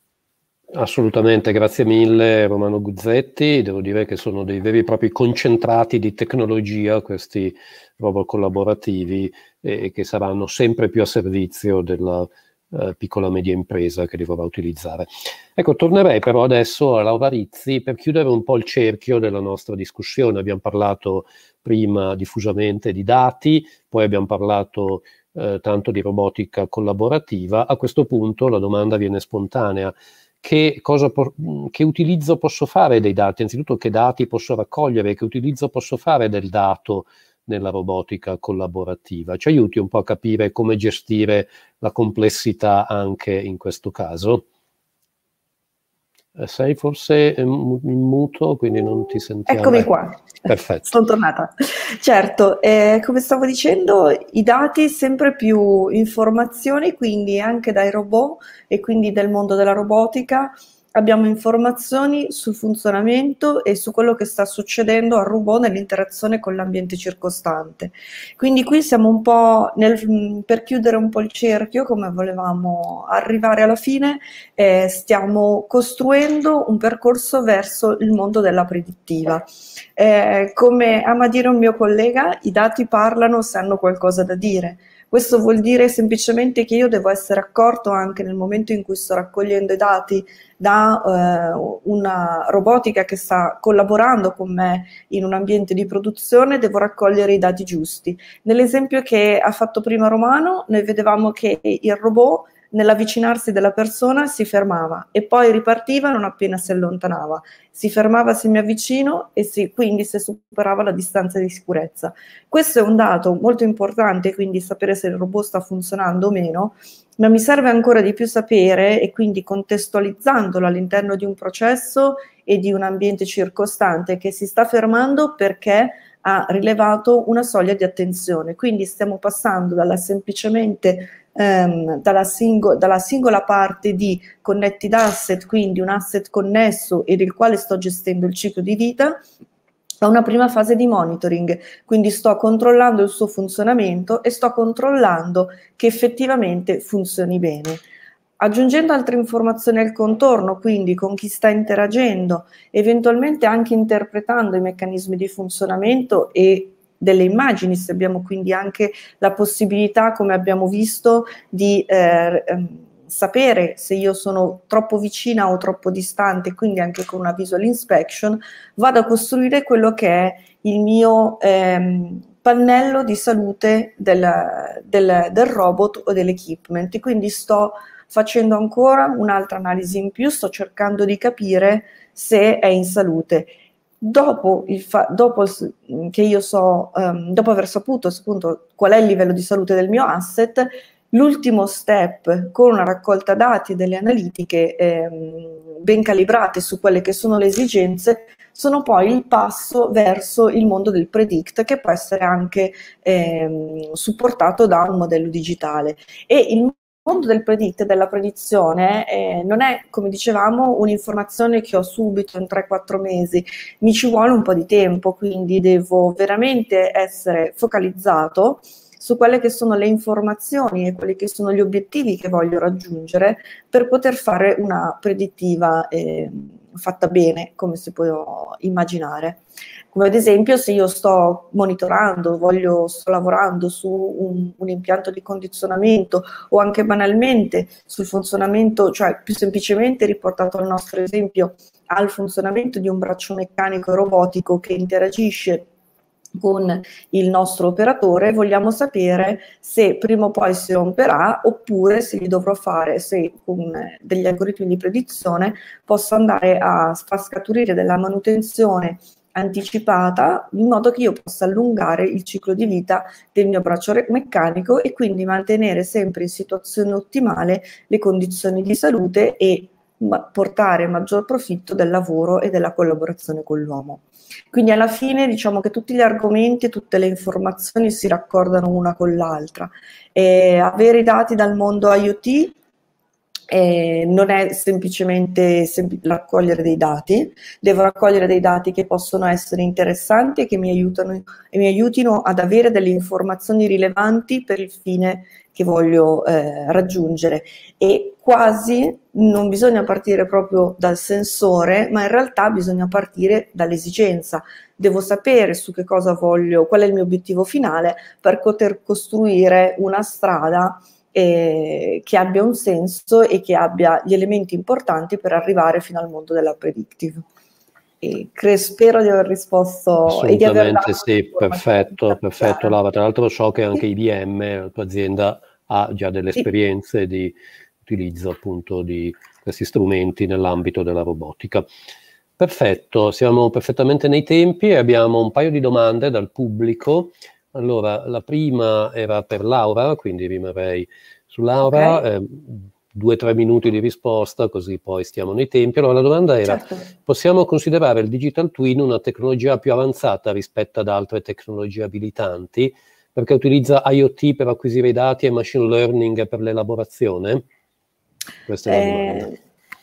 Assolutamente, grazie mille Romano Guzzetti, devo dire che sono dei veri e propri concentrati di tecnologia questi robot collaborativi e che saranno sempre più a servizio della eh, piccola e media impresa che li vorrà utilizzare. Ecco, tornerei però adesso a Laura Rizzi per chiudere un po' il cerchio della nostra discussione. Abbiamo parlato prima diffusamente di dati, poi abbiamo parlato eh, tanto di robotica collaborativa, a questo punto la domanda viene spontanea. Che, po- che, utilizzo posso fare dei dati? Anzitutto che dati posso raccogliere? Che utilizzo posso fare del dato nella robotica collaborativa? Ci aiuti un po' a capire come gestire la complessità anche in questo caso? Eh, sei forse eh, in muto, quindi non ti sentiamo. Eccomi qua. Perfetto. Sono tornata. Certo, eh, come stavo dicendo, i dati, sempre più informazioni, quindi anche dai robot e quindi del mondo della robotica, abbiamo informazioni sul funzionamento e su quello che sta succedendo al robot nell'interazione con l'ambiente circostante. Quindi qui siamo un po' nel, mm, per chiudere un po' il cerchio, come volevamo arrivare alla fine, eh, stiamo costruendo un percorso verso il mondo della predittiva. Eh, come ama dire un mio collega, i dati parlano se hanno qualcosa da dire. Questo vuol dire semplicemente che io devo essere accorto anche nel momento in cui sto raccogliendo i dati da eh, una robotica che sta collaborando con me in un ambiente di produzione, devo raccogliere i dati giusti. Nell'esempio che ha fatto prima Romano, noi vedevamo che il robot nell'avvicinarsi della persona si fermava e poi ripartiva non appena si allontanava. Si fermava se mi avvicino e si, quindi se superava la distanza di sicurezza. Questo è un dato molto importante, quindi sapere se il robot sta funzionando o meno, ma mi serve ancora di più sapere e quindi contestualizzandolo all'interno di un processo e di un ambiente circostante che si sta fermando perché ha rilevato una soglia di attenzione. Quindi stiamo passando dalla semplicemente ehm, dalla, singo- dalla singola parte di connected asset, quindi un asset connesso e del quale sto gestendo il ciclo di vita, a una prima fase di monitoring, quindi sto controllando il suo funzionamento e sto controllando che effettivamente funzioni bene. Aggiungendo altre informazioni al contorno, quindi con chi sta interagendo, eventualmente anche interpretando i meccanismi di funzionamento e delle immagini, se abbiamo quindi anche la possibilità, come abbiamo visto, di eh, ehm, sapere se io sono troppo vicina o troppo distante, quindi anche con una visual inspection, vado a costruire quello che è il mio ehm, pannello di salute del, del, del robot o dell'equipment. quindi sto facendo ancora un'altra analisi in più, sto cercando di capire se è in salute dopo, il fa- dopo che io so, um, dopo aver saputo appunto, qual è il livello di salute del mio asset, l'ultimo step con una raccolta dati e delle analitiche ehm, ben calibrate su quelle che sono le esigenze sono poi il passo verso il mondo del predict che può essere anche ehm, supportato da un modello digitale e il mondo del predict, della predizione, eh, non è, come dicevamo, un'informazione che ho subito in 3-4 mesi, mi ci vuole un po' di tempo, quindi devo veramente essere focalizzato su quelle che sono le informazioni e quelli che sono gli obiettivi che voglio raggiungere per poter fare una predittiva. Eh, fatta bene, come si può immaginare. Come ad esempio se io sto monitorando, voglio, sto lavorando su un, un impianto di condizionamento o anche banalmente sul funzionamento, cioè più semplicemente riportato al nostro esempio, al funzionamento di un braccio meccanico robotico che interagisce con il nostro operatore, vogliamo sapere se prima o poi si romperà oppure se gli dovrò fare, se con eh, degli algoritmi di predizione posso andare a far scaturire della manutenzione anticipata in modo che io possa allungare il ciclo di vita del mio braccio meccanico e quindi mantenere sempre in situazione ottimale le condizioni di salute e portare maggior profitto del lavoro e della collaborazione con l'uomo. Quindi alla fine diciamo che tutti gli argomenti, tutte le informazioni si raccordano una con l'altra. E avere i dati dal mondo IoT eh, non è semplicemente sempl- raccogliere dei dati, devo raccogliere dei dati che possono essere interessanti e che mi, aiutano, e mi aiutino ad avere delle informazioni rilevanti per il fine che voglio eh, raggiungere e quasi non bisogna partire proprio dal sensore, ma in realtà bisogna partire dall'esigenza. Devo sapere su che cosa voglio, qual è il mio obiettivo finale per poter costruire una strada eh, che abbia un senso e che abbia gli elementi importanti per arrivare fino al mondo della predictive cre- spero di aver risposto. Assolutamente sì, perfetto, perfetto Laura. Tra l'altro so che anche IBM, la tua azienda, ha già delle sì. esperienze di utilizzo appunto di questi strumenti nell'ambito della robotica. Perfetto, siamo perfettamente nei tempi e abbiamo un paio di domande dal pubblico. Allora, la prima era per Laura, quindi rimarrei su Laura. Okay. Eh, due o tre minuti di risposta, così poi stiamo nei tempi. Allora la domanda era, certo. possiamo considerare il digital twin una tecnologia più avanzata rispetto ad altre tecnologie abilitanti, perché utilizza IoT per acquisire i dati e machine learning per l'elaborazione? Questa è la eh, domanda.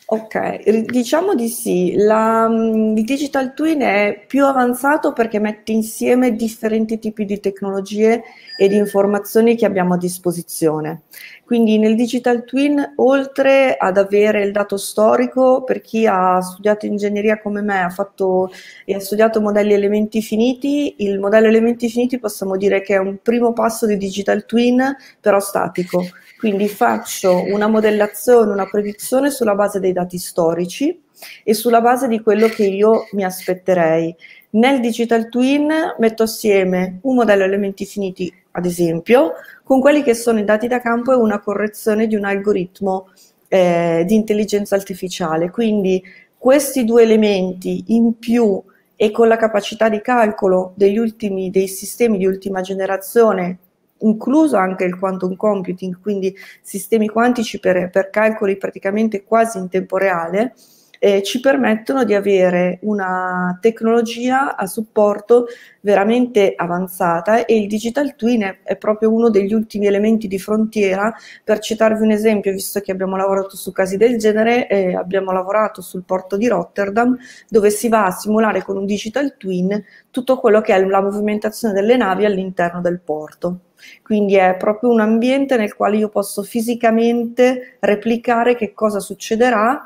Ok, diciamo di sì, La, mm, il digital twin è più avanzato perché mette insieme differenti tipi di tecnologie e di informazioni che abbiamo a disposizione. Quindi nel digital twin, oltre ad avere il dato storico, per chi ha studiato ingegneria come me ha fatto, e ha studiato modelli elementi finiti, il modello elementi finiti possiamo dire che è un primo passo di digital twin però statico quindi faccio una modellazione, una predizione sulla base dei dati storici e sulla base di quello che io mi aspetterei. Nel digital twin metto assieme un modello elementi finiti, ad esempio, con quelli che sono i dati da campo e una correzione di un algoritmo eh, di intelligenza artificiale. Quindi questi due elementi in più e con la capacità di calcolo degli ultimi, dei sistemi di ultima generazione incluso anche il quantum computing, quindi sistemi quantici per, per calcoli praticamente quasi in tempo reale, eh, ci permettono di avere una tecnologia a supporto veramente avanzata e il digital twin è, è, proprio uno degli ultimi elementi di frontiera. Per citarvi un esempio, visto che abbiamo lavorato su casi del genere, eh, abbiamo lavorato sul porto di Rotterdam dove si va a simulare con un digital twin tutto quello che è la movimentazione delle navi all'interno del porto. Quindi è proprio un ambiente nel quale io posso fisicamente replicare che cosa succederà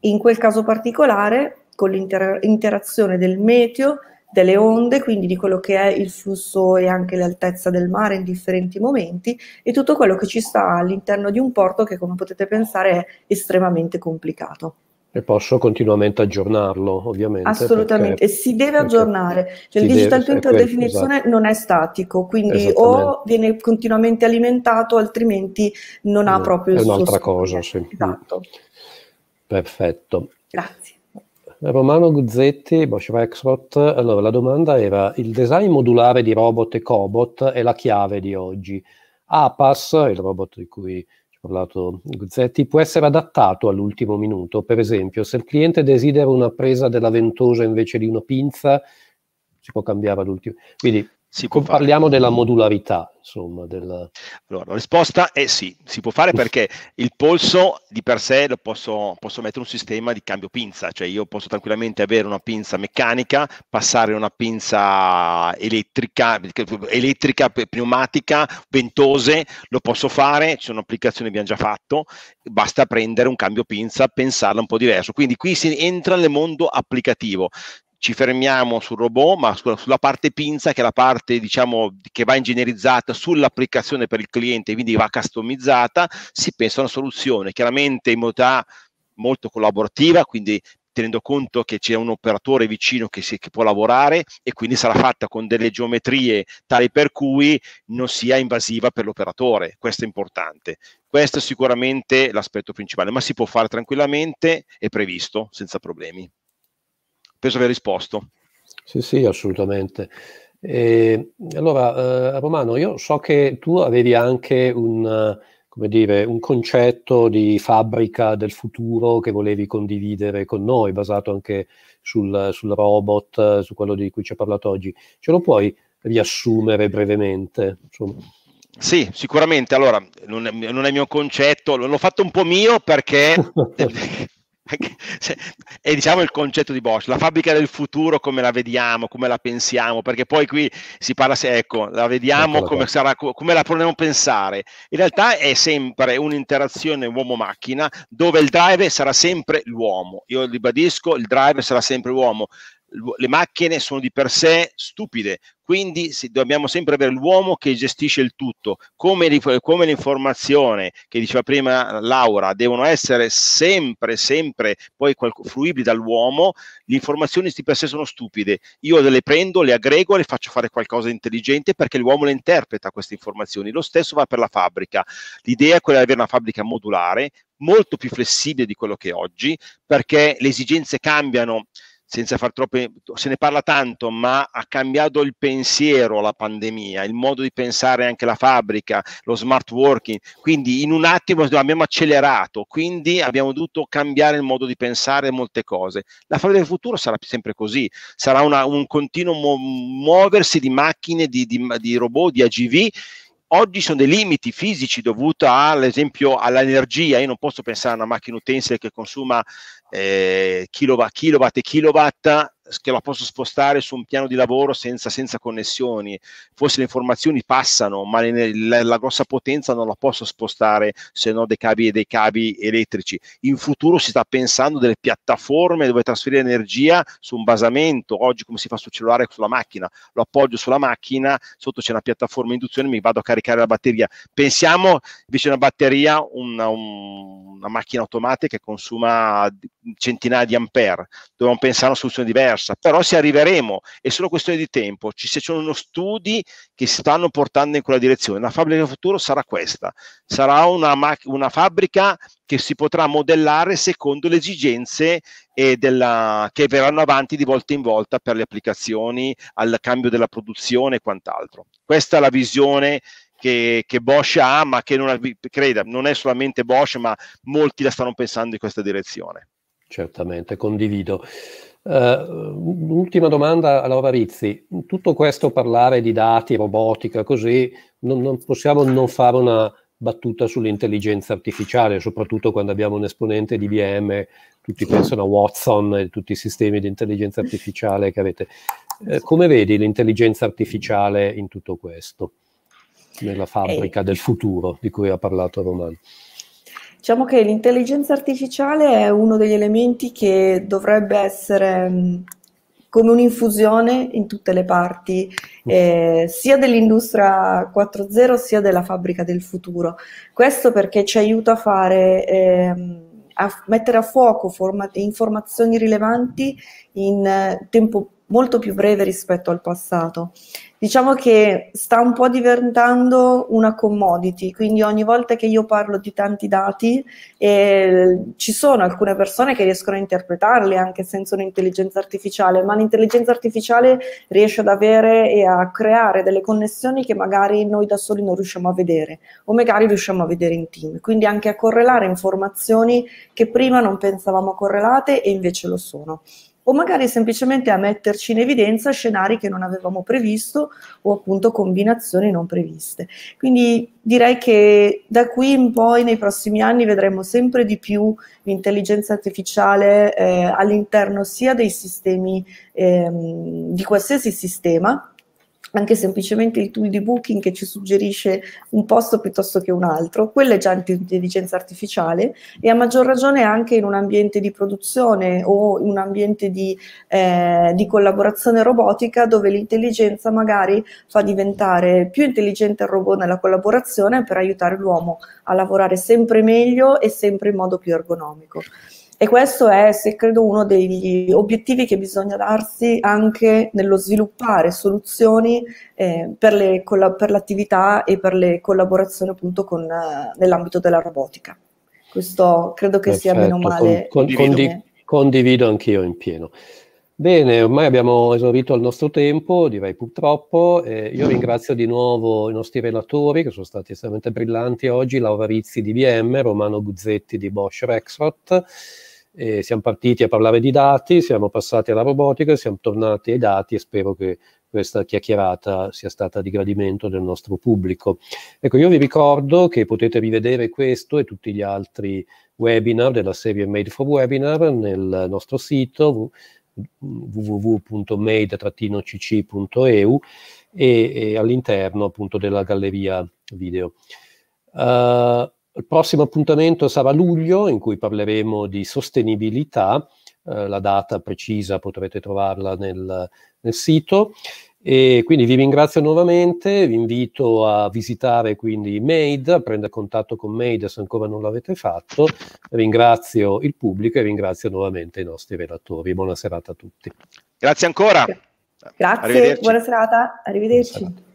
in quel caso particolare con l'interazione del meteo, delle onde, quindi di quello che è il flusso e anche l'altezza del mare in differenti momenti e tutto quello che ci sta all'interno di un porto che come potete pensare è estremamente complicato. E posso continuamente aggiornarlo, ovviamente. Assolutamente, perché, si deve aggiornare. Cioè, il digital cioè, twin per definizione esatto. non è statico, quindi o viene continuamente alimentato, altrimenti non no, ha mm, proprio il suo... È un'altra cosa, sì. Mm. Esatto. Perfetto. Grazie. Romano Guzzetti, Bosch Rexroth. Allora, la domanda era, il design modulare di robot e cobot è la chiave di oggi. APAS, il robot di cui parlato Guzzetti, può essere adattato all'ultimo minuto. Per esempio, se il cliente desidera una presa della ventosa invece di una pinza, si può cambiare all'ultimo. Quindi si può Parliamo fare. della modularità, insomma. Del... Allora, la risposta è sì, si può fare perché il polso di per sé lo posso, posso mettere un sistema di cambio pinza, cioè io posso tranquillamente avere una pinza meccanica, passare una pinza elettrica, elettrica, pneumatica, ventose, lo posso fare, ci sono applicazioni che abbiamo già fatto, basta prendere un cambio pinza, pensarla un po' diverso. Quindi qui si entra nel mondo applicativo ci fermiamo sul robot, ma sulla parte pinza, che è la parte diciamo, che va ingegnerizzata sull'applicazione per il cliente, quindi va customizzata, si pensa a una soluzione, chiaramente in modalità molto collaborativa, quindi tenendo conto che c'è un operatore vicino che, si, che può lavorare e quindi sarà fatta con delle geometrie tali per cui non sia invasiva per l'operatore, questo è importante. Questo è sicuramente l'aspetto principale, ma si può fare tranquillamente, è previsto, senza problemi. Penso aver risposto. Sì, sì, assolutamente. E, ehm, allora, eh, Romano, io so che tu avevi anche un, dire, un, concetto di fabbrica del futuro che volevi condividere con noi, basato anche sul, sul robot, su quello di cui ci ha parlato oggi. Ce lo puoi riassumere brevemente? Insomma. Sì, sicuramente. Allora, non è, non è mio concetto, l'ho fatto un po' mio perché *laughs* è diciamo il concetto di Bosch, la fabbrica del futuro come la vediamo, come la pensiamo, perché poi qui si parla, se, ecco, la vediamo ecco come, sarà, come la proviamo a pensare. In realtà è sempre un'interazione uomo-macchina dove il driver sarà sempre l'uomo. Io ribadisco, il driver sarà sempre l'uomo le macchine sono di per sé stupide, quindi dobbiamo sempre avere l'uomo che gestisce il tutto, come, come l'informazione che diceva prima Laura, devono essere sempre, sempre poi fruibili dall'uomo, le informazioni di per sé sono stupide, io le prendo, le aggrego, le faccio fare qualcosa di intelligente perché l'uomo le interpreta queste informazioni, lo stesso va per la fabbrica, l'idea è quella di avere una fabbrica modulare, molto più flessibile di quello che è oggi, perché le esigenze cambiano, senza far troppe, se ne parla tanto, ma ha cambiato il pensiero la pandemia, il modo di pensare anche la fabbrica, lo smart working, quindi in un attimo abbiamo accelerato, quindi abbiamo dovuto cambiare il modo di pensare molte cose. La fabbrica del futuro sarà sempre così, sarà una, un continuo muoversi di macchine, di, di, di robot, di AGV Oggi sono dei limiti fisici dovuti all'esempio all'energia, io non posso pensare a una macchina utensile che consuma eh, kilowatt, kilowatt e kilowatt che la posso spostare su un piano di lavoro senza, senza connessioni. Forse le informazioni passano, ma le, la, la, grossa potenza non la posso spostare se non dei cavi dei cavi elettrici. In futuro si sta pensando delle piattaforme dove trasferire energia su un basamento. Oggi come si fa sul cellulare sulla macchina? Lo appoggio sulla macchina, sotto c'è una piattaforma induzione, mi vado a caricare la batteria. Pensiamo invece a una batteria, una, una macchina automatica che consuma centinaia di ampere. Dobbiamo pensare a una soluzione diversa diversa, però ci arriveremo, è solo questione di tempo, ci sono studi che si stanno portando in quella direzione, la fabbrica del futuro sarà questa, sarà una, mac- una fabbrica che si potrà modellare secondo le esigenze eh, della, che verranno avanti di volta in volta per le applicazioni, al cambio della produzione e quant'altro. Questa è la visione che, che, Bosch ha, ma che non, creda, non è solamente Bosch, ma molti la stanno pensando in questa direzione. Certamente, condivido. Uh, ultima domanda a Laura Rizzi. Tutto questo parlare di dati, robotica, così, non, non possiamo non fare una battuta sull'intelligenza artificiale, soprattutto quando abbiamo un esponente di IBM, tutti pensano a Watson e tutti i sistemi di intelligenza artificiale che avete. Eh, come vedi l'intelligenza artificiale in tutto questo, nella eh, fabbrica Ehi. del futuro di cui ha parlato Romano? Diciamo che l'intelligenza artificiale è uno degli elementi che dovrebbe essere mm, come un'infusione in tutte le parti, eh, sia dell'industria 4.0 sia della fabbrica del futuro. Questo perché ci aiuta a fare... Eh, a mettere a fuoco informazioni rilevanti in tempo molto più breve rispetto al passato diciamo che sta un po' diventando una commodity, quindi ogni volta che io parlo di tanti dati eh, ci sono alcune persone che riescono a interpretarli anche senza un'intelligenza artificiale, ma l'intelligenza artificiale riesce ad avere e a creare delle connessioni che magari noi da soli non riusciamo a vedere o magari riusciamo a vedere in team, quindi anche a correlare informazioni che prima non pensavamo correlate e invece lo sono o magari semplicemente a metterci in evidenza scenari che non avevamo previsto o appunto combinazioni non previste. Quindi direi che da qui in poi nei prossimi anni vedremo sempre di più l'intelligenza artificiale eh, all'interno sia dei sistemi, ehm, di qualsiasi sistema, anche semplicemente il tool di booking che ci suggerisce un posto piuttosto che un altro, quella è già intelligenza artificiale e a maggior ragione anche in un ambiente di produzione o in un ambiente di, eh, di collaborazione robotica dove l'intelligenza magari fa diventare più intelligente il robot nella collaborazione per aiutare l'uomo a lavorare sempre meglio e sempre in modo più ergonomico. E questo è, se credo, uno degli obiettivi che bisogna darsi anche nello sviluppare soluzioni eh, per, le, per, l'attività e per le collaborazioni appunto con, uh, nell'ambito della robotica. Questo credo che Perfetto, sia meno male. Con, con, condivido, condivido anch'io in pieno. Bene, ormai abbiamo esaurito il nostro tempo, direi purtroppo. Eh, io ringrazio di nuovo i nostri relatori che sono stati estremamente brillanti oggi, Laura Rizzi di IBM, Romano Guzzetti di Bosch Rexroth. E siamo partiti a parlare di dati, siamo passati alla robotica, siamo tornati ai dati e spero che questa chiacchierata sia stata di gradimento del nostro pubblico. Ecco, io vi ricordo che potete rivedere questo e tutti gli altri webinar della serie Made for Webinar nel nostro sito www.made-cc.eu e, e all'interno appunto della galleria video. Uh, il prossimo appuntamento sarà luglio, in cui parleremo di sostenibilità. Eh, la data precisa potrete trovarla nel, nel, sito. E quindi vi ringrazio nuovamente, vi invito a visitare quindi MADE, a prendere contatto con MADE se ancora non l'avete fatto. Ringrazio il pubblico e ringrazio nuovamente i nostri relatori. Buona serata a tutti. Grazie ancora. Grazie, buona serata, arrivederci. Buona serata.